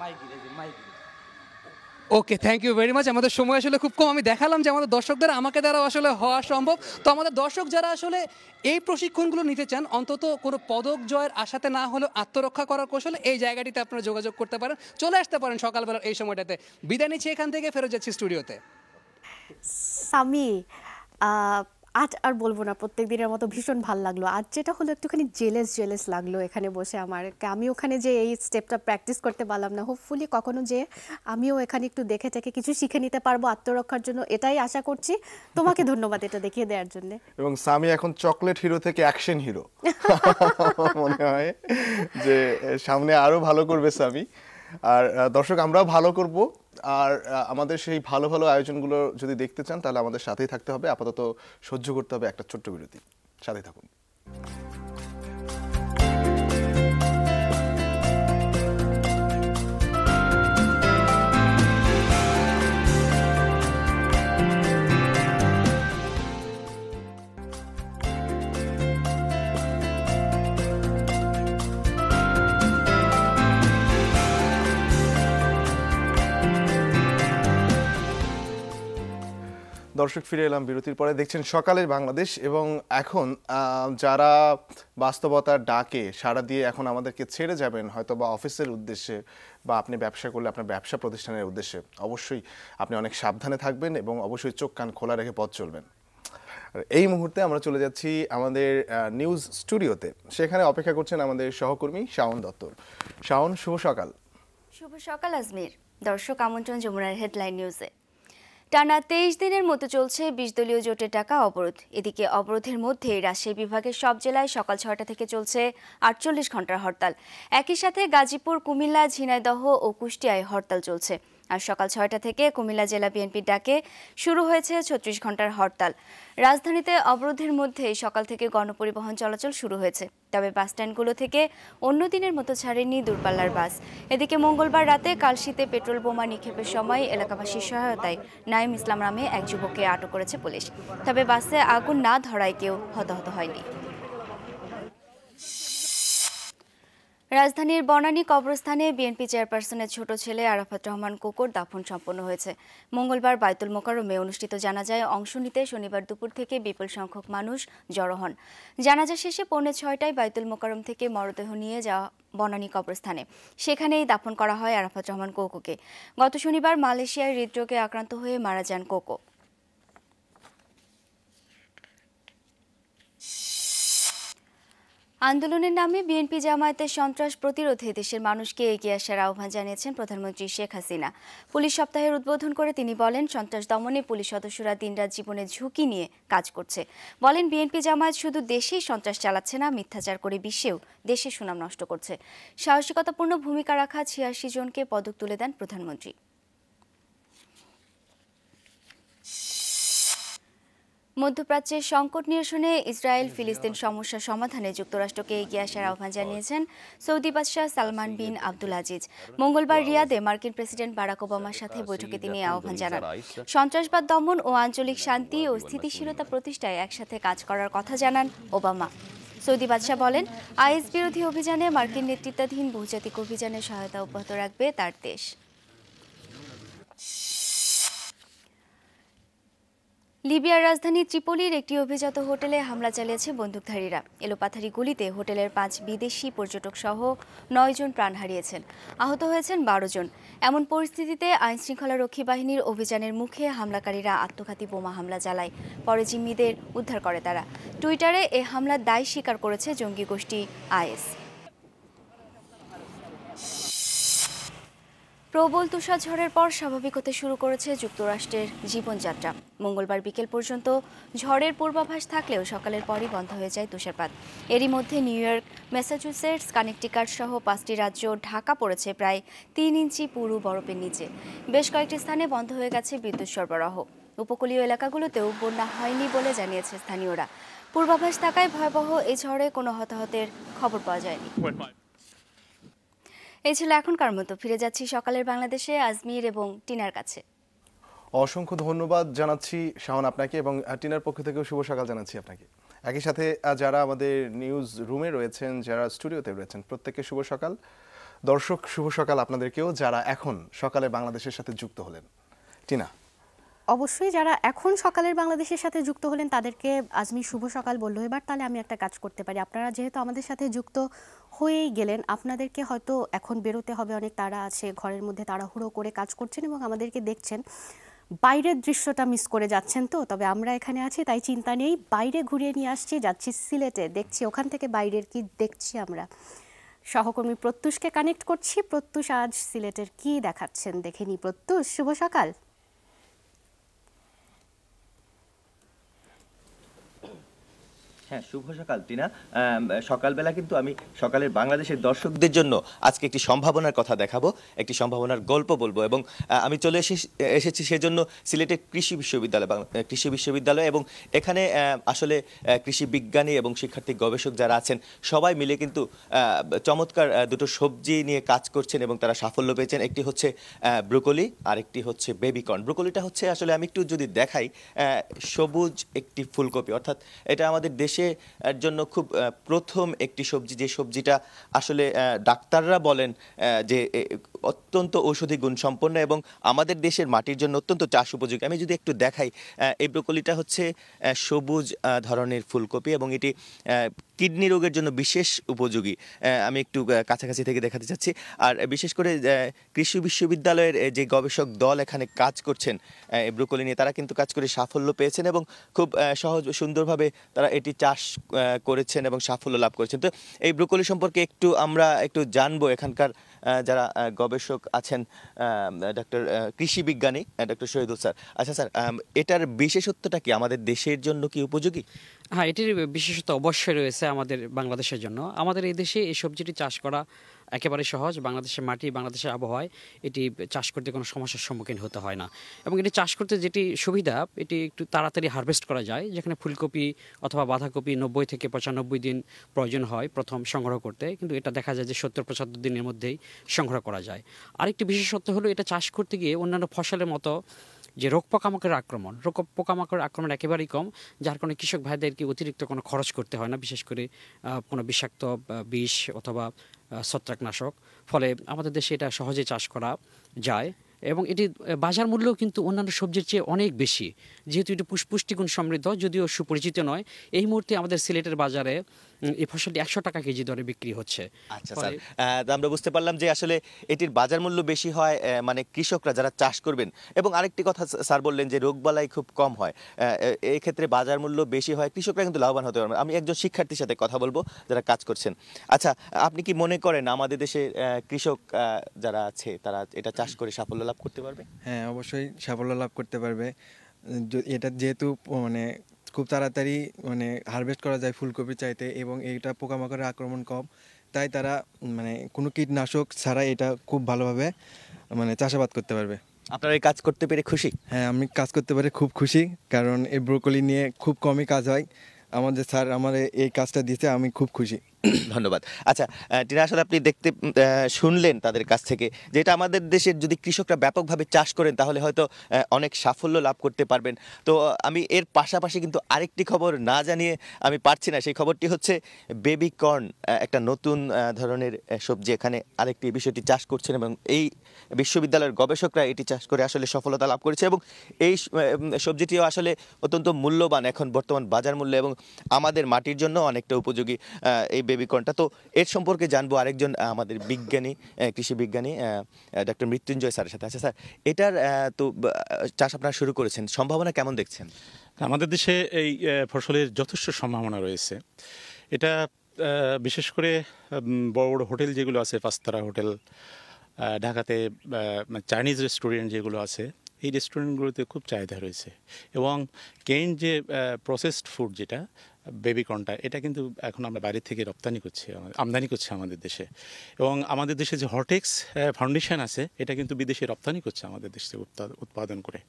[SPEAKER 5] মাইকি মাইকি
[SPEAKER 3] okay thank you very much আমাদের সময় আসলে খুব কম আমি দেখালাম যে আমাদের দর্শকদের আমাকে দ্বারা আসলে হওয়া সম্ভব তো আমাদের দর্শক যারা আসলে এই প্রশিক্ষণগুলো নিতে চান অন্তত কোনো পদক জয়ের আশাতে না হলেও আত্মরক্ষা করার কৌশলে এই জায়গাটিতে আপনারা যোগাযোগ করতে পারেন চলে আসতে পারেন সকালবেলা এই সময়টাতে বিদায় নিচ্ছি এখান থেকে ফেরত যাচ্ছি স্টুডিওতে
[SPEAKER 2] সামি আজ আর বলবো না প্রত্যেক দিনের মতো ভীষণ ভাল লাগলো আর যেটা হলো একটুখানি জেলেস জেলেস লাগলো এখানে বসে আমার আমি ওখানে যে এই স্টেপটা প্র্যাকটিস করতে পারলাম না হোপফুলি কখনো যে আমিও এখানে একটু দেখে থেকে কিছু শিখে নিতে পারবো আত্মরক্ষার জন্য এটাই আশা করছি তোমাকে ধন্যবাদ এটা দেখিয়ে দেওয়ার জন্য
[SPEAKER 1] এবং সামি এখন চকলেট হিরো থেকে অ্যাকশন হিরো মনে হয় যে সামনে আরো ভালো করবে সামি আর দর্শক আমরাও ভালো করব আর আমাদের সেই ভালো ভালো আয়োজনগুলো যদি দেখতে চান তাহলে আমাদের সাথেই থাকতে হবে আপাতত সহ্য করতে হবে একটা ছোট্ট বিরতি সাথে থাকুন দর্শক ফিরে এলাম বিরতির পরে দেখছেন সকালের বাংলাদেশ এবং এখন যারা বাস্তবতার ডাকে সারা দিয়ে এখন আমাদেরকে ছেড়ে যাবেন হয়তো বা অফিসের উদ্দেশ্যে বা আপনি ব্যবসা করলে আপনার ব্যবসা প্রতিষ্ঠানের উদ্দেশ্যে অবশ্যই আপনি অনেক সাবধানে থাকবেন এবং অবশ্যই চোখ কান খোলা রেখে পথ চলবেন এই মুহূর্তে আমরা চলে যাচ্ছি আমাদের নিউজ স্টুডিওতে সেখানে অপেক্ষা করছেন আমাদের সহকর্মী শাওন দত্ত শাওন শুভ সকাল
[SPEAKER 6] শুভ সকাল আজমির দর্শক আমন্ত্রণ যমুনার হেডলাইন নিউজে টানা তেইশ দিনের মতো চলছে বিশ দলীয় জোটের টাকা অবরোধ এদিকে অবরোধের মধ্যে রাজশাহী বিভাগের সব জেলায় সকাল ছয়টা থেকে চলছে আটচল্লিশ ঘন্টার হরতাল একই সাথে গাজীপুর কুমিল্লা ঝিনাইদহ ও কুষ্টিয়ায় হরতাল চলছে আর সকাল ছয়টা থেকে কুমিল্লা জেলা বিএনপির ডাকে শুরু হয়েছে ছত্রিশ ঘন্টার হরতাল রাজধানীতে অবরোধের মধ্যে সকাল থেকে গণপরিবহন চলাচল শুরু হয়েছে তবে বাস স্ট্যান্ডগুলো থেকে অন্য দিনের মতো ছাড়েনি দূরপাল্লার বাস এদিকে মঙ্গলবার রাতে কালশীতে পেট্রোল বোমা নিক্ষেপের সময় এলাকাবাসীর সহায়তায় নাইম ইসলাম নামে এক যুবককে আটক করেছে পুলিশ তবে বাসে আগুন না ধরায় কেউ হতাহত হয়নি রাজধানীর বনানী কবরস্থানে বিএনপি চেয়ারপারসনের ছোট ছেলে আরাফাত রহমান কোকর দাফন সম্পন্ন হয়েছে মঙ্গলবার বায়তুল মোকারমে অনুষ্ঠিত জানাজায় অংশ নিতে শনিবার দুপুর থেকে বিপুল সংখ্যক মানুষ জড়ো হন জানাজা শেষে পৌনে ছয়টায় বায়তুল মোকারম থেকে মরদেহ নিয়ে যাওয়া বনানী কবরস্থানে সেখানেই দাফন করা হয় আরাফাত রহমান কোকোকে গত শনিবার মালয়েশিয়ায় হৃদরোগে আক্রান্ত হয়ে মারা যান কোকো আন্দোলনের নামে বিএনপি জামায়াতের সন্ত্রাস প্রতিরোধে দেশের মানুষকে এগিয়ে আসার আহ্বান জানিয়েছেন প্রধানমন্ত্রী শেখ হাসিনা পুলিশ সপ্তাহের উদ্বোধন করে তিনি বলেন সন্ত্রাস দমনে পুলিশ সদস্যরা দিনরাত জীবনের ঝুঁকি নিয়ে কাজ করছে বলেন বিএনপি জামায়াত শুধু দেশেই সন্ত্রাস চালাচ্ছে না মিথ্যাচার করে বিশ্বেও দেশে সুনাম নষ্ট করছে সাহসিকতাপূর্ণ ভূমিকা রাখা ছিয়াশি জনকে পদক তুলে দেন প্রধানমন্ত্রী মধ্যপ্রাচ্যের সংকট নিরসনে ইসরায়েল ফিলিস্তিন সমস্যা সমাধানে যুক্তরাষ্ট্রকে এগিয়ে আসার আহ্বান জানিয়েছেন সৌদি বাদশাহ সালমান বিন আব্দুল আজিজ মঙ্গলবার রিয়াদে মার্কিন প্রেসিডেন্ট বারাক ওবামার সাথে বৈঠকে তিনি আহ্বান জানান সন্ত্রাসবাদ দমন ও আঞ্চলিক শান্তি ও স্থিতিশীলতা প্রতিষ্ঠায় একসাথে কাজ করার কথা জানান ওবামা সৌদি বাদশাহ বলেন আইএস বিরোধী অভিযানে মার্কিন নেতৃত্বাধীন বহুজাতিক অভিযানে সহায়তা অব্যাহত রাখবে তার দেশ লিবিয়ার রাজধানী ত্রিপোলির একটি অভিজাত হোটেলে হামলা চালিয়েছে বন্দুকধারীরা এলোপাথারি গুলিতে হোটেলের পাঁচ বিদেশি পর্যটক সহ নয়জন প্রাণ হারিয়েছেন আহত হয়েছেন বারো জন এমন পরিস্থিতিতে আইনশৃঙ্খলা রক্ষী বাহিনীর অভিযানের মুখে হামলাকারীরা আত্মঘাতী বোমা হামলা চালায় পরে জিম্মিদের উদ্ধার করে তারা টুইটারে এ হামলার দায় স্বীকার করেছে জঙ্গি গোষ্ঠী আইএস প্রবল তুষারঝড়ের পর স্বাভাবিক হতে শুরু করেছে যুক্তরাষ্ট্রের জীবনযাত্রা মঙ্গলবার বিকেল পর্যন্ত ঝড়ের পূর্বাভাস থাকলেও সকালের পরই বন্ধ হয়ে যায় তুষারপাত এরই মধ্যে নিউ ইয়র্ক ম্যাসাচুসেটস কানেকটিকাট সহ পাঁচটি রাজ্য ঢাকা পড়েছে প্রায় তিন ইঞ্চি পুরু বরফের নিচে বেশ কয়েকটি স্থানে বন্ধ হয়ে গেছে বিদ্যুৎ সরবরাহ উপকূলীয় এলাকাগুলোতেও বন্যা হয়নি বলে জানিয়েছে স্থানীয়রা পূর্বাভাস থাকায় ভয়াবহ এই ঝড়ে কোনো হতাহতের খবর পাওয়া যায়নি এই ছিল এখনকার মতো ফিরে যাচ্ছি সকালের বাংলাদেশে আজমির এবং টিনার কাছে
[SPEAKER 1] অসংখ্য ধন্যবাদ জানাচ্ছি শাহন আপনাকে এবং টিনার পক্ষ থেকেও শুভ সকাল জানাচ্ছি আপনাকে একই সাথে যারা আমাদের নিউজ রুমে রয়েছেন যারা স্টুডিওতে রয়েছেন প্রত্যেককে শুভ সকাল দর্শক শুভ সকাল আপনাদেরকেও যারা এখন সকালে বাংলাদেশের সাথে যুক্ত হলেন টিনা
[SPEAKER 2] অবশ্যই যারা এখন সকালের বাংলাদেশের সাথে যুক্ত হলেন তাদেরকে আজমি শুভ সকাল বললো এবার তাহলে আমি একটা কাজ করতে পারি আপনারা যেহেতু আমাদের সাথে যুক্ত হয়েই গেলেন আপনাদেরকে হয়তো এখন বেরোতে হবে অনেক তারা আছে ঘরের মধ্যে তাড়াহুড়ো করে কাজ করছেন এবং আমাদেরকে দেখছেন বাইরের দৃশ্যটা মিস করে যাচ্ছেন তো তবে আমরা এখানে আছি তাই চিন্তা নেই বাইরে ঘুরিয়ে নিয়ে আসছি যাচ্ছি সিলেটে দেখছি ওখান থেকে বাইরের কি দেখছি আমরা সহকর্মী প্রত্যুষকে কানেক্ট করছি প্রত্যুষ আজ সিলেটের কি দেখাচ্ছেন দেখেনি প্রত্যুষ শুভ সকাল
[SPEAKER 7] হ্যাঁ শুভ সকাল টিনা সকালবেলা কিন্তু আমি সকালের বাংলাদেশের দর্শকদের জন্য আজকে একটি সম্ভাবনার কথা দেখাবো একটি সম্ভাবনার গল্প বলবো এবং আমি চলে এসে এসেছি সেজন্য সিলেটের কৃষি বিশ্ববিদ্যালয় কৃষি বিশ্ববিদ্যালয় এবং এখানে আসলে কৃষি বিজ্ঞানী এবং শিক্ষার্থী গবেষক যারা আছেন সবাই মিলে কিন্তু চমৎকার দুটো সবজি নিয়ে কাজ করছেন এবং তারা সাফল্য পেয়েছেন একটি হচ্ছে ব্রুকলি আর একটি হচ্ছে বেবিকর্ন ব্রুকলিটা হচ্ছে আসলে আমি একটু যদি দেখাই সবুজ একটি ফুলকপি অর্থাৎ এটা আমাদের দেশে দেশের জন্য খুব প্রথম একটি সবজি যে সবজিটা আসলে ডাক্তাররা বলেন যে অত্যন্ত ঔষধি গুণ সম্পন্ন এবং আমাদের দেশের মাটির জন্য অত্যন্ত চাষ উপযোগী আমি যদি একটু দেখাই এই ব্রোকলিটা হচ্ছে সবুজ ধরনের ফুলকপি এবং এটি কিডনি রোগের জন্য বিশেষ উপযোগী আমি একটু কাছাকাছি থেকে দেখাতে চাচ্ছি আর বিশেষ করে কৃষি বিশ্ববিদ্যালয়ের যে গবেষক দল এখানে কাজ করছেন ব্রুকলি নিয়ে তারা কিন্তু কাজ করে সাফল্য পেয়েছেন এবং খুব সহজ সুন্দরভাবে তারা এটি চাষ করেছেন এবং সাফল্য লাভ করেছেন তো এই ব্রুকলি সম্পর্কে একটু আমরা একটু জানবো এখানকার যারা গবেষক আছেন ডক্টর কৃষি বিজ্ঞানী ডক্টর শহীদুল স্যার আচ্ছা স্যার এটার বিশেষত্বটা কি আমাদের দেশের জন্য কি উপযোগী
[SPEAKER 3] হ্যাঁ এটির বিশেষত্ব অবশ্যই রয়েছে আমাদের বাংলাদেশের জন্য আমাদের এই দেশে এই সবজিটি চাষ করা একেবারে সহজ বাংলাদেশের মাটি বাংলাদেশের আবহাওয়ায় এটি চাষ করতে কোনো সমস্যার সম্মুখীন হতে হয় না এবং এটি চাষ করতে যেটি সুবিধা এটি একটু তাড়াতাড়ি হারভেস্ট করা যায় যেখানে ফুলকপি অথবা বাঁধাকপি নব্বই থেকে পঁচানব্বই দিন প্রয়োজন হয় প্রথম সংগ্রহ করতে কিন্তু এটা দেখা যায় যে সত্তর পঁচাত্তর দিনের মধ্যেই সংগ্রহ করা যায় আরেকটি বিশেষত্ব হলো এটা চাষ করতে গিয়ে অন্যান্য ফসলের মতো যে রোগ পোকামাকড়ের আক্রমণ রোগ পোকামাকড়ের আক্রমণ একেবারেই কম যার কারণে কৃষক ভাইদেরকে অতিরিক্ত কোনো খরচ করতে হয় না বিশেষ করে কোনো বিষাক্ত বিষ অথবা ছত্রাকনাশক ফলে আমাদের দেশে এটা সহজে চাষ করা যায় এবং এটি বাজার মূল্যও কিন্তু অন্যান্য সবজির চেয়ে অনেক বেশি যেহেতু এটি পুষ্টিগুণ সমৃদ্ধ যদিও সুপরিচিত নয় এই মুহূর্তে আমাদের সিলেটের বাজারে এই ফসলটি একশো টাকা কেজি দরে বিক্রি হচ্ছে আচ্ছা স্যার
[SPEAKER 7] আমরা বুঝতে পারলাম যে আসলে এটির বাজার মূল্য বেশি হয় মানে কৃষকরা যারা চাষ করবেন এবং আরেকটি কথা স্যার বললেন যে রোগ বালাই খুব কম হয় এই ক্ষেত্রে বাজার মূল্য বেশি হয় কৃষকরা কিন্তু লাভবান হতে পারবে আমি একজন শিক্ষার্থীর সাথে কথা বলবো যারা কাজ করছেন আচ্ছা আপনি কি মনে করেন আমাদের দেশে কৃষক যারা আছে তারা এটা চাষ করে সাফল্য লাভ করতে পারবে
[SPEAKER 6] হ্যাঁ অবশ্যই সাফল্য লাভ
[SPEAKER 7] করতে পারবে এটা যেহেতু মানে খুব তাড়াতাড়ি মানে হারভেস্ট করা যায় ফুলকপির চাইতে এবং এটা পোকামাকড়ের আক্রমণ কম তাই তারা মানে কোনো কীটনাশক ছাড়া এটা খুব ভালোভাবে মানে চাষাবাদ করতে পারবে আপনারা এই কাজ করতে পেরে খুশি হ্যাঁ আমি কাজ করতে পেরে খুব খুশি কারণ এই ব্রোকলি নিয়ে খুব কমই কাজ হয় আমাদের স্যার আমার এই কাজটা দিতে আমি খুব খুশি ধন্যবাদ আচ্ছা টিনা আসলে আপনি দেখতে শুনলেন তাদের কাছ থেকে যেটা আমাদের দেশের যদি কৃষকরা ব্যাপকভাবে চাষ করেন তাহলে হয়তো অনেক সাফল্য লাভ করতে পারবেন তো আমি এর পাশাপাশি কিন্তু আরেকটি খবর না জানিয়ে আমি পারছি না সেই খবরটি হচ্ছে বেবি কর্ন একটা নতুন ধরনের সবজি এখানে আরেকটি বিষয়টি চাষ করছেন এবং এই বিশ্ববিদ্যালয়ের গবেষকরা এটি চাষ করে আসলে সফলতা লাভ করেছে এবং এই সবজিটিও আসলে অত্যন্ত মূল্যবান এখন বর্তমান বাজার মূল্য এবং আমাদের মাটির জন্য অনেকটা উপযোগী এই বেবি কর্নটা তো এর সম্পর্কে জানবো আরেকজন আমাদের বিজ্ঞানী কৃষি বিজ্ঞানী ডক্টর মৃত্যুঞ্জয় স্যারের সাথে আছে আচ্ছা স্যার এটার তো চাষ আপনারা
[SPEAKER 5] শুরু করেছেন সম্ভাবনা কেমন দেখছেন আমাদের দেশে এই ফসলের যথেষ্ট সম্ভাবনা রয়েছে এটা বিশেষ করে বড় বড় হোটেল যেগুলো আছে পাঁচতারা হোটেল ঢাকাতে মানে চাইনিজ রেস্টুরেন্ট যেগুলো আছে এই রেস্টুরেন্টগুলোতে খুব চাহিদা রয়েছে এবং কেন যে প্রসেসড ফুড যেটা বেবি কর্নটা এটা কিন্তু এখন আমরা বাইরে থেকে রপ্তানি করছি আমদানি করছি আমাদের দেশে এবং আমাদের দেশে যে হটেক্স ফাউন্ডেশন আছে এটা কিন্তু বিদেশে রপ্তানি করছে আমাদের দেশে উৎপাদন করে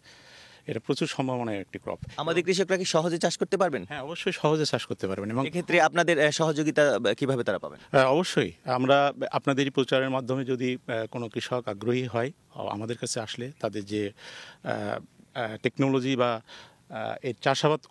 [SPEAKER 5] এটা প্রচুর সম্ভাবনা একটি ক্রপ আমাদের কৃষকরা কি সহজে চাষ করতে পারবেন হ্যাঁ অবশ্যই সহজে চাষ করতে পারবেন এবং ক্ষেত্রে আপনাদের সহযোগিতা কিভাবে তারা পাবেন অবশ্যই আমরা আপনাদেরই প্রচারের মাধ্যমে যদি কোনো কৃষক আগ্রহী হয় আমাদের কাছে আসলে তাদের যে টেকনোলজি বা এর চাষাবাদ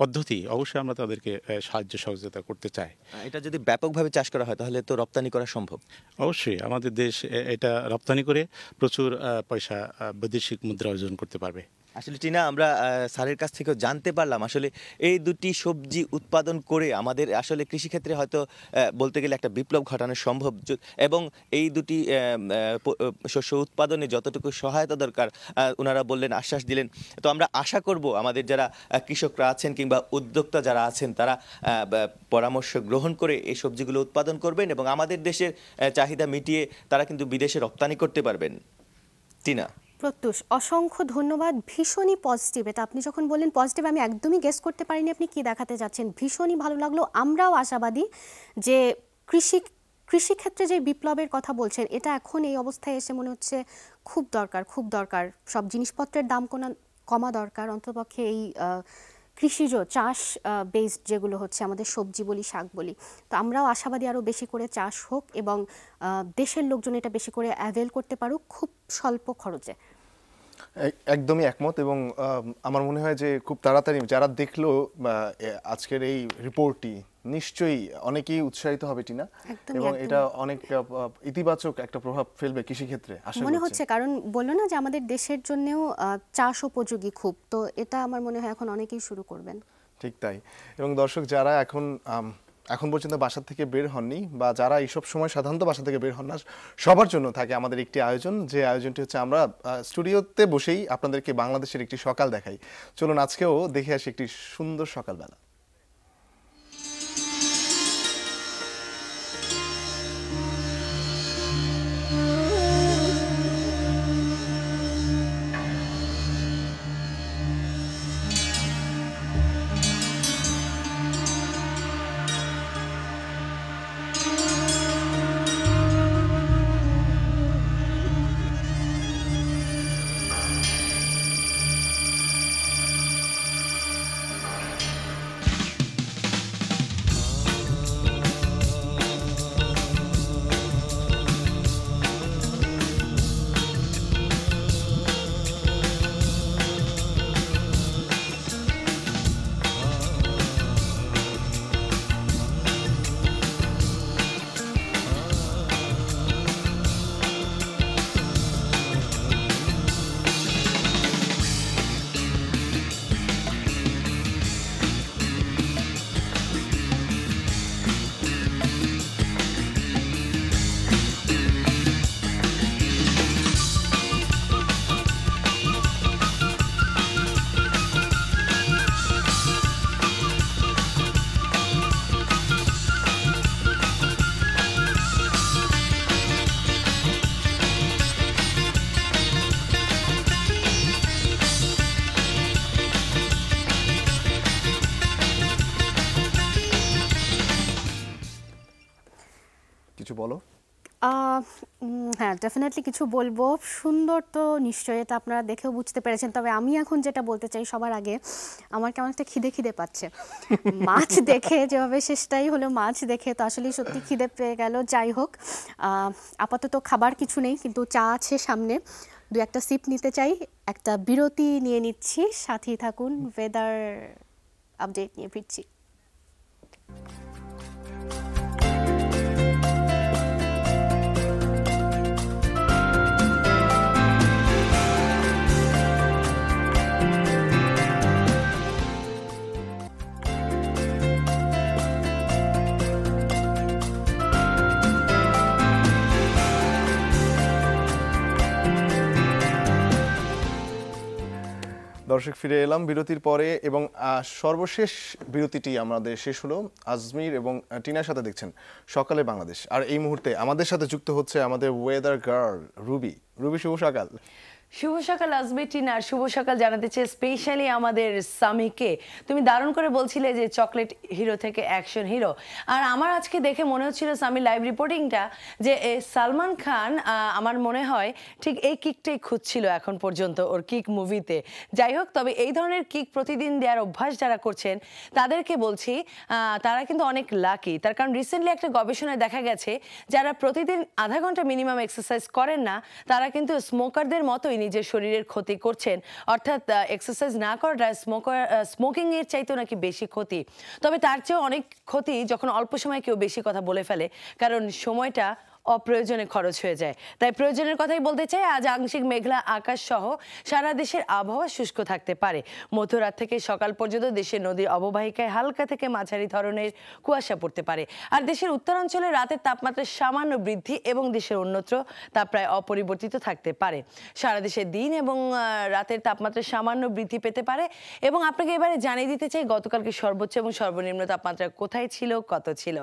[SPEAKER 5] পদ্ধতি অবশ্যই আমরা তাদেরকে সাহায্য সহযোগিতা করতে চাই এটা যদি ব্যাপকভাবে চাষ করা হয় তাহলে তো রপ্তানি করা সম্ভব অবশ্যই আমাদের দেশ এটা রপ্তানি করে প্রচুর পয়সা বৈদেশিক মুদ্রা অর্জন করতে পারবে
[SPEAKER 7] আসলে টিনা আমরা স্যারের কাছ থেকেও জানতে পারলাম আসলে এই দুটি সবজি উৎপাদন করে আমাদের আসলে কৃষিক্ষেত্রে হয়তো বলতে গেলে একটা বিপ্লব ঘটানো সম্ভব এবং এই দুটি শস্য উৎপাদনে যতটুকু সহায়তা দরকার ওনারা বললেন আশ্বাস দিলেন তো আমরা আশা করব আমাদের যারা কৃষকরা আছেন কিংবা উদ্যোক্তা যারা আছেন তারা পরামর্শ গ্রহণ করে এই সবজিগুলো উৎপাদন করবেন এবং আমাদের দেশের চাহিদা মিটিয়ে তারা কিন্তু বিদেশে রপ্তানি করতে পারবেন টিনা
[SPEAKER 2] প্রত্যুষ অসংখ্য ধন্যবাদ ভীষণই পজিটিভ এটা আপনি যখন বললেন পজিটিভ আমি একদমই গেস করতে পারিনি আপনি কি দেখাতে যাচ্ছেন ভীষণই ভালো লাগলো আমরাও আশাবাদী যে কৃষি কৃষিক্ষেত্রে যে বিপ্লবের কথা বলছেন এটা এখন এই অবস্থায় এসে মনে হচ্ছে খুব দরকার খুব দরকার সব জিনিসপত্রের দাম কোনা কমা দরকার অন্তপক্ষে এই কৃষিজ চাষ বেসড যেগুলো হচ্ছে আমাদের সবজি বলি শাক বলি তো আমরাও আশাবাদী আরও বেশি করে চাষ হোক এবং দেশের লোকজন এটা বেশি করে অ্যাভেল করতে পারুক খুব স্বল্প খরচে
[SPEAKER 1] একদমই একমত এবং আমার মনে হয় যে খুব তাড়াতাড়ি যারা দেখলো আজকের এই রিপোর্টটি নিশ্চয়ই অনেকেই উৎসাহিত হবে টিনা এবং এটা অনেক ইতিবাচক একটা প্রভাব ফেলবে কৃষি ক্ষেত্রে মনে হচ্ছে
[SPEAKER 2] কারণ বললো না যে আমাদের দেশের জন্যও চাষ উপযোগী খুব তো এটা আমার মনে হয় এখন অনেকেই শুরু করবেন
[SPEAKER 1] ঠিক তাই এবং দর্শক যারা এখন এখন পর্যন্ত বাসার থেকে বের হননি বা যারা এইসব সময় সাধারণত বাসা থেকে বের হন না সবার জন্য থাকে আমাদের একটি আয়োজন যে আয়োজনটি হচ্ছে আমরা স্টুডিওতে বসেই আপনাদেরকে বাংলাদেশের একটি সকাল দেখাই চলুন আজকেও দেখে আসি একটি সুন্দর সকালবেলা
[SPEAKER 2] হ্যাঁ ডেফিনেটলি কিছু বলবো সুন্দর তো নিশ্চয়ই এটা আপনারা দেখেও বুঝতে পেরেছেন তবে আমি এখন যেটা বলতে চাই সবার আগে আমার কেমন একটা খিদে খিদে পাচ্ছে মাছ দেখে যেভাবে শেষটাই হলো মাছ দেখে তো আসলে সত্যি খিদে পেয়ে গেল যাই হোক আপাতত খাবার কিছু নেই কিন্তু চা আছে সামনে দু একটা সিপ নিতে চাই একটা বিরতি নিয়ে নিচ্ছি সাথেই থাকুন ওয়েদার আপডেট নিয়ে ফিরছি
[SPEAKER 1] দর্শক ফিরে এলাম বিরতির পরে এবং সর্বশেষ বিরতিটি আমাদের শেষ হলো আজমির এবং টিনার সাথে দেখছেন সকালে বাংলাদেশ আর এই মুহূর্তে আমাদের সাথে যুক্ত হচ্ছে আমাদের ওয়েদার গার্ল রুবি রুবি শুভ সকাল
[SPEAKER 8] শুভ সকাল আসবে টিনার শুভ সকাল জানাতে চেয়ে স্পেশালি আমাদের সামিকে তুমি দারুণ করে বলছিলে যে চকলেট হিরো থেকে অ্যাকশন হিরো আর আমার আজকে দেখে মনে হচ্ছিল স্বামী লাইভ রিপোর্টিংটা যে সালমান খান আমার মনে হয় ঠিক এই কিকটাই খুঁজছিল এখন পর্যন্ত ওর কিক মুভিতে যাই হোক তবে এই ধরনের কিক প্রতিদিন দেওয়ার অভ্যাস যারা করছেন তাদেরকে বলছি তারা কিন্তু অনেক লাকি তার কারণ রিসেন্টলি একটা গবেষণায় দেখা গেছে যারা প্রতিদিন আধা ঘন্টা মিনিমাম এক্সারসাইজ করেন না তারা কিন্তু স্মোকারদের মতোই নিজের শরীরের ক্ষতি করছেন অর্থাৎ এক্সারসাইজ না করাটা স্মোকার স্মোকিংয়ের চাইতেও নাকি বেশি ক্ষতি তবে তার চেয়েও অনেক ক্ষতি যখন অল্প সময় কেউ বেশি কথা বলে ফেলে কারণ সময়টা অপ্রয়োজনে খরচ হয়ে যায় তাই প্রয়োজনের কথাই বলতে চাই আজ আংশিক মেঘলা আকাশ সহ সারা দেশের আবহাওয়া শুষ্ক থাকতে পারে মধ্যরাত থেকে সকাল পর্যন্ত দেশের নদীর অববাহিকায় হালকা থেকে মাঝারি ধরনের কুয়াশা পড়তে পারে আর দেশের উত্তরাঞ্চলে রাতের তাপমাত্রা সামান্য বৃদ্ধি এবং দেশের অন্যত্র তা প্রায় অপরিবর্তিত থাকতে পারে সারা দেশে দিন এবং রাতের তাপমাত্রা সামান্য বৃদ্ধি পেতে পারে এবং আপনাকে এবারে জানিয়ে দিতে চাই গতকালকে সর্বোচ্চ এবং সর্বনিম্ন তাপমাত্রা কোথায় ছিল কত ছিল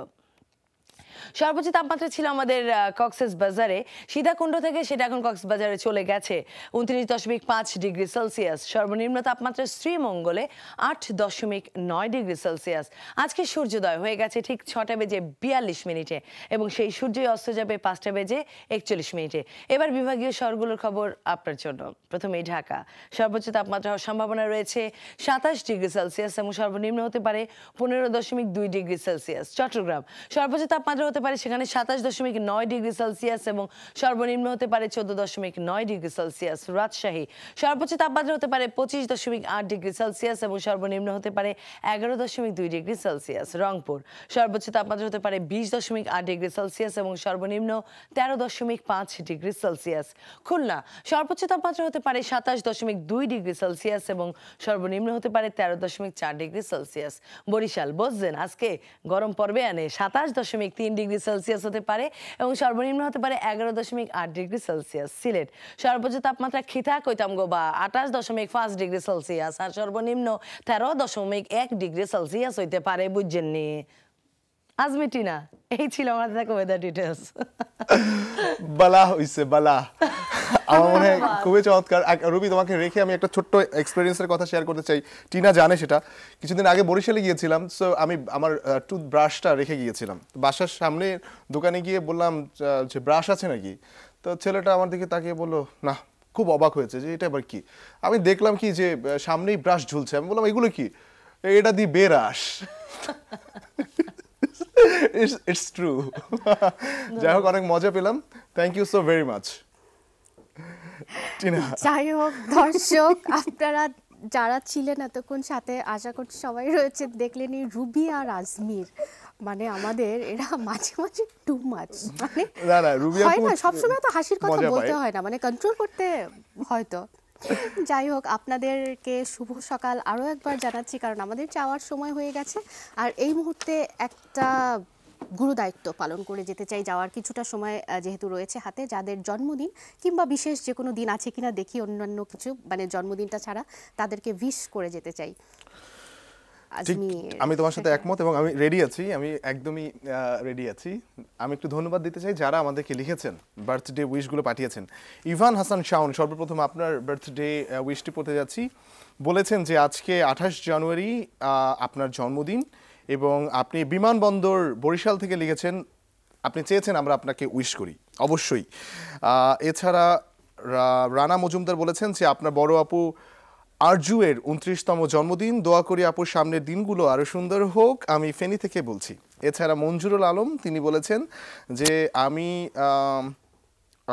[SPEAKER 8] সর্বোচ্চ তাপমাত্রা ছিল আমাদের কক্সেস বাজারে সীতাকুণ্ড থেকে সেটা এখন কক্স বাজারে চলে গেছে উনত্রিশ দশমিক পাঁচ ডিগ্রি সেলসিয়াস সর্বনিম্ন তাপমাত্রা শ্রীমঙ্গলে আট দশমিক নয় ডিগ্রি সেলসিয়াস আজকে সূর্যোদয় হয়ে গেছে ঠিক ছটা বেজে বিয়াল্লিশ মিনিটে এবং সেই সূর্যই অস্ত যাবে পাঁচটা বেজে একচল্লিশ মিনিটে এবার বিভাগীয় শহরগুলোর খবর আপনার জন্য প্রথমেই ঢাকা সর্বোচ্চ তাপমাত্রা হওয়ার সম্ভাবনা রয়েছে সাতাশ ডিগ্রি সেলসিয়াস এবং সর্বনিম্ন হতে পারে পনেরো দশমিক দুই ডিগ্রি সেলসিয়াস চট্টগ্রাম সর্বোচ্চ তাপমাত্রা হতে পারে সেখানে সাতাশ দশমিক নয় ডিগ্রি সেলসিয়াস এবং সর্বনিম্ন হতে পারে চোদ্দ দশমিক নয় ডিগ্রি সেলসিয়াস রাজশাহী সর্বোচ্চ তাপমাত্রা হতে পারে পঁচিশ দশমিক আট ডিগ্রি সেলসিয়াস এবং সর্বনিম্ন হতে পারে এগারো দশমিক দুই ডিগ্রি সেলসিয়াস রংপুর সর্বোচ্চ তাপমাত্রা হতে পারে বিশ দশমিক আট ডিগ্রি সেলসিয়াস এবং সর্বনিম্ন তেরো দশমিক পাঁচ ডিগ্রি সেলসিয়াস খুলনা সর্বোচ্চ তাপমাত্রা হতে পারে সাতাশ দশমিক দুই ডিগ্রি সেলসিয়াস এবং সর্বনিম্ন হতে পারে তেরো দশমিক চার ডিগ্রি সেলসিয়াস বরিশাল বসছেন আজকে গরম পর্বে আনে সাতাশ দশমিক তিন ডিগ্রি সেলসিয়াস হতে পারে এবং সর্বনিম্ন হতে পারে এগারো দশমিক আট ডিগ্রি সেলসিয়াস সিলেট সর্বোচ্চ তাপমাত্রা খিথা কৈতামগ বা আঠাশ দশমিক পাঁচ ডিগ্রি সেলসিয়াস আর সর্বনিম্ন তেরো দশমিক এক ডিগ্রি সেলসিয়াস হইতে পারে বুঝছেননি আজমিটিনা এই ছিল আমাদের থাকা ওয়েদার ডিটেলস
[SPEAKER 1] বালা হইছে বালা আমার মনে হয় খুবই চমৎকার রুবি তোমাকে রেখে আমি একটা ছোট্ট এক্সপিরিয়েন্সের কথা শেয়ার করতে চাই টিনা জানে সেটা কিছুদিন আগে বরিশালে গিয়েছিলাম সো আমি আমার টুথব্রাশটা রেখে গিয়েছিলাম বাসার সামনে দোকানে গিয়ে বললাম যে ব্রাশ আছে নাকি তো ছেলেটা আমার দিকে তাকিয়ে বললো না খুব অবাক হয়েছে যে এটা আবার কি আমি দেখলাম কি যে সামনেই ব্রাশ ঝুলছে আমি বললাম এগুলো কি এটা দি বেরাস ইটস ট্রু যাই হোক অনেক মজা পেলাম thank you so very much
[SPEAKER 2] যাই হোক দর্শক আপনারা যারা ছিলেন এতক্ষণ সাথে আশা করছি সবাই রয়েছে দেখলেন এই রুবি আর আজমির মানে আমাদের এরা মাঝে মাঝে টু মাচ মানে
[SPEAKER 8] হয় না সবসময় তো হাসির কথা বলতে হয়
[SPEAKER 2] না মানে কন্ট্রোল করতে হয়তো যাই হোক আপনাদেরকে শুভ সকাল আরও একবার জানাচ্ছি কারণ আমাদের যাওয়ার সময় হয়ে গেছে আর এই মুহূর্তে একটা গুরু দায়িত্ব পালন করে যেতে চাই যাওয়ার কিছুটা সময় যেহেতু রয়েছে হাতে যাদের জন্মদিন কিংবা বিশেষ যে কোনো দিন আছে কিনা দেখি অন্যান্য কিছু মানে জন্মদিনটা ছাড়া তাদেরকে উইশ করে যেতে চাই
[SPEAKER 1] আমি তোমার সাথে একমত এবং আমি রেডি আছি আমি একদমই রেডি আছি আমি একটু ধন্যবাদ দিতে চাই যারা আমাদেরকে লিখেছেন বার্থডে উইশগুলো পাঠিয়েছেন ইভান হাসান শাওন সর্বপ্রথম আপনার বার্থডে উইশটি পড়তে যাচ্ছি বলেছেন যে আজকে আঠাশ জানুয়ারি আপনার জন্মদিন এবং আপনি বিমানবন্দর বরিশাল থেকে লিখেছেন আপনি চেয়েছেন আমরা আপনাকে উইশ করি অবশ্যই এছাড়া রানা মজুমদার বলেছেন যে আপনার বড় আপু আরজুয়ের উনত্রিশতম জন্মদিন দোয়া করি আপুর সামনের দিনগুলো আরও সুন্দর হোক আমি ফেনি থেকে বলছি এছাড়া মঞ্জুরুল আলম তিনি বলেছেন যে আমি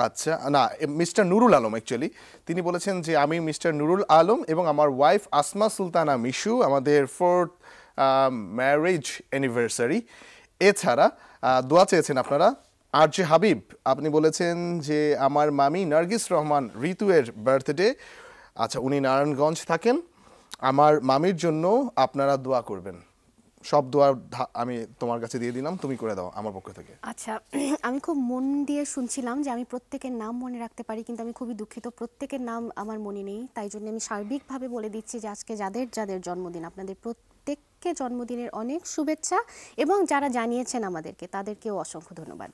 [SPEAKER 1] আচ্ছা না মিস্টার নুরুল আলম অ্যাকচুয়ালি তিনি বলেছেন যে আমি মিস্টার নুরুল আলম এবং আমার ওয়াইফ আসমা সুলতানা মিশু আমাদের ফোর্থ ম্যারেজ অ্যানিভার্সারি এছাড়া দোয়া চেয়েছেন আপনারা আর জে হাবিব আপনি বলেছেন যে আমার মামি নার্গিস রহমান ঋতুয়ের বার্থডে আচ্ছা উনি নারায়ণগঞ্জ থাকেন আমার মামির জন্য আপনারা দোয়া করবেন সব দোয়া আমি তোমার কাছে দিয়ে দিলাম তুমি করে দাও আমার পক্ষ থেকে
[SPEAKER 2] আচ্ছা আমি খুব মন দিয়ে শুনছিলাম যে আমি প্রত্যেকের নাম মনে রাখতে পারি কিন্তু আমি খুবই দুঃখিত প্রত্যেকের নাম আমার মনে নেই তাই জন্য আমি সার্বিকভাবে বলে দিচ্ছি যে আজকে যাদের যাদের জন্মদিন আপনাদের প্রত্যেক প্রত্যেককে জন্মদিনের অনেক শুভেচ্ছা এবং যারা জানিয়েছেন আমাদেরকে তাদেরকেও অসংখ্য ধন্যবাদ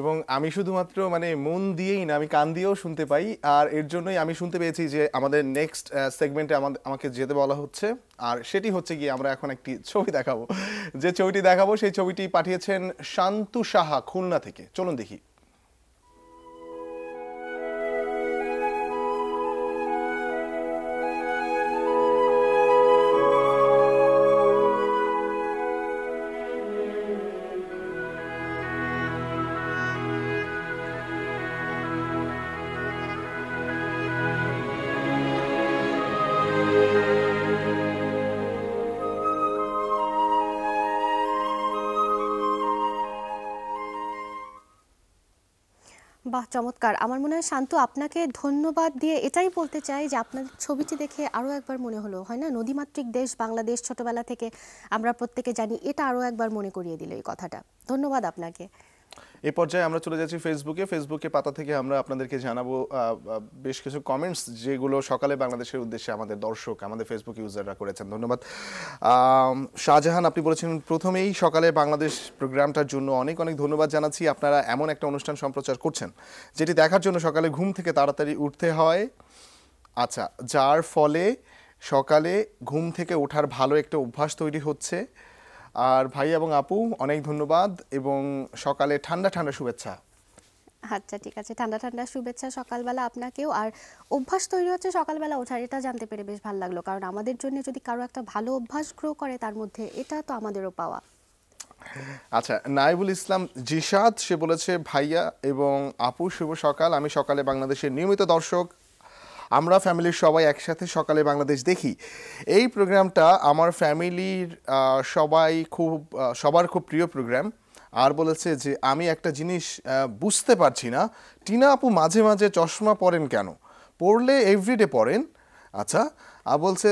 [SPEAKER 1] এবং আমি শুধুমাত্র মানে মন দিয়েই না আমি কান দিয়েও শুনতে পাই আর এর জন্যই আমি শুনতে পেয়েছি যে আমাদের নেক্সট সেগমেন্টে আমাদের আমাকে যেতে বলা হচ্ছে আর সেটি হচ্ছে গিয়ে আমরা এখন একটি ছবি দেখাবো যে ছবিটি দেখাবো সেই ছবিটি পাঠিয়েছেন শান্তু সাহা খুলনা থেকে চলুন দেখি
[SPEAKER 2] চমৎকার আমার মনে হয় শান্ত আপনাকে ধন্যবাদ দিয়ে এটাই বলতে চাই যে আপনার ছবিটি দেখে আরও একবার মনে হলো হয় না নদীমাতৃক দেশ বাংলাদেশ ছোটবেলা থেকে আমরা প্রত্যেকে জানি এটা আরও একবার মনে করিয়ে দিল এই কথাটা ধন্যবাদ আপনাকে
[SPEAKER 1] এ পর্যায়ে আমরা চলে যাচ্ছি ফেসবুকে ফেসবুকে পাতা থেকে আমরা আপনাদেরকে জানাবো বেশ কিছু কমেন্টস যেগুলো সকালে বাংলাদেশের উদ্দেশ্যে আমাদের দর্শক আমাদের ফেসবুক ইউজাররা করেছেন ধন্যবাদ শাহজাহান আপনি বলেছেন প্রথমেই সকালে বাংলাদেশ প্রোগ্রামটার জন্য অনেক অনেক ধন্যবাদ জানাচ্ছি আপনারা এমন একটা অনুষ্ঠান সম্প্রচার করছেন যেটি দেখার জন্য সকালে ঘুম থেকে তাড়াতাড়ি উঠতে হয় আচ্ছা যার ফলে সকালে ঘুম থেকে ওঠার ভালো একটা অভ্যাস তৈরি হচ্ছে আর ভাই এবং আপু অনেক ধন্যবাদ এবং সকালে ঠান্ডা ঠান্ডা শুভেচ্ছা
[SPEAKER 2] আচ্ছা ঠিক আছে ঠান্ডা ঠান্ডা শুভেচ্ছা সকালবেলা আপনাকেও আর অভ্যাস তৈরি হচ্ছে সকালবেলা ওঠার এটা জানতে পেরে বেশ ভালো লাগলো কারণ আমাদের জন্য যদি কারো একটা ভালো অভ্যাস গ্রো করে তার মধ্যে এটা তো আমাদেরও পাওয়া
[SPEAKER 1] আচ্ছা নাইবুল ইসলাম জিশাদ সে বলেছে ভাইয়া এবং আপু শুভ সকাল আমি সকালে বাংলাদেশের নিয়মিত দর্শক আমরা ফ্যামিলির সবাই একসাথে সকালে বাংলাদেশ দেখি এই প্রোগ্রামটা আমার ফ্যামিলির সবাই খুব সবার খুব প্রিয় প্রোগ্রাম আর বলেছে যে আমি একটা জিনিস বুঝতে পারছি না টিনা আপু মাঝে মাঝে চশমা পরেন কেন পড়লে এভরিডে পড়েন আচ্ছা আর বলছে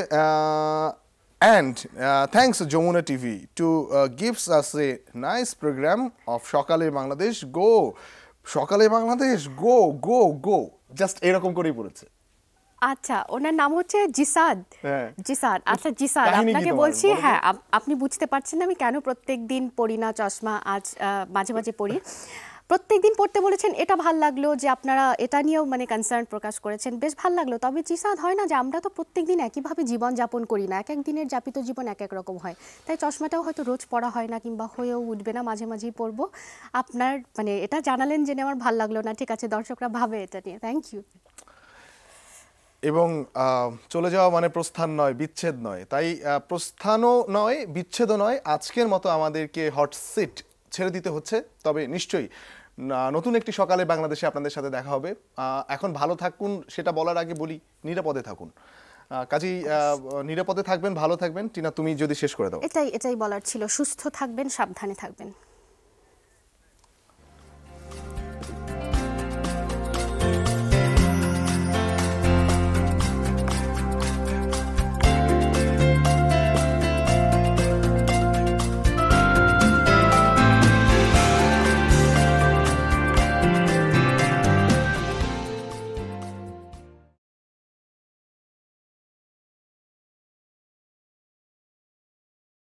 [SPEAKER 1] and thanks Jamuna TV to gives us a nice program of সকালে বাংলাদেশ গো সকালে বাংলাদেশ গো গো গো জাস্ট এরকম করেই পড়েছে
[SPEAKER 2] আচ্ছা ওনার নাম হচ্ছে জিসাদ হ্যাঁ। জিসাদ আচ্ছা জিসাদ আপনাকে বলছি হ্যাঁ আপনি বুঝতে পারছেন আমি কেন প্রত্যেক দিন পড়ি না চশমা আজ মাঝে মাঝে পড়ি প্রত্যেক দিন পড়তে বলেছেন এটা ভাল লাগলো যে আপনারা এটা নিয়েও মানে কনসার্ন প্রকাশ করেছেন বেশ ভাল লাগলো তবে জিসাদ হয় না যে আমরা তো প্রত্যেক দিন একইভাবে জীবন যাপন করি না এক এক দিনের যাপিত জীবন এক এক রকম হয় তাই চশমাটাও হয়তো রোজ পড়া হয় না কিংবা হয়েও উঠবে না মাঝে মাঝেই পড়ব আপনার মানে এটা জানালেন জেনে আমার ভাল লাগলো না ঠিক আছে দর্শকরা ভাবে এটা নিয়ে থ্যাংক ইউ
[SPEAKER 1] এবং চলে যাওয়া মানে প্রস্থান নয় বিচ্ছেদ নয় তাই প্রস্থানও নয় বিচ্ছেদও নয় আজকের মতো আমাদেরকে হট সিট ছেড়ে দিতে হচ্ছে তবে নিশ্চয়ই নতুন একটি সকালে বাংলাদেশে আপনাদের সাথে দেখা হবে এখন ভালো থাকুন সেটা বলার আগে বলি নিরাপদে থাকুন কাজেই নিরাপদে থাকবেন ভালো থাকবেন টিনা তুমি যদি শেষ করে দাও
[SPEAKER 2] এটাই এটাই বলার ছিল সুস্থ থাকবেন সাবধানে থাকবেন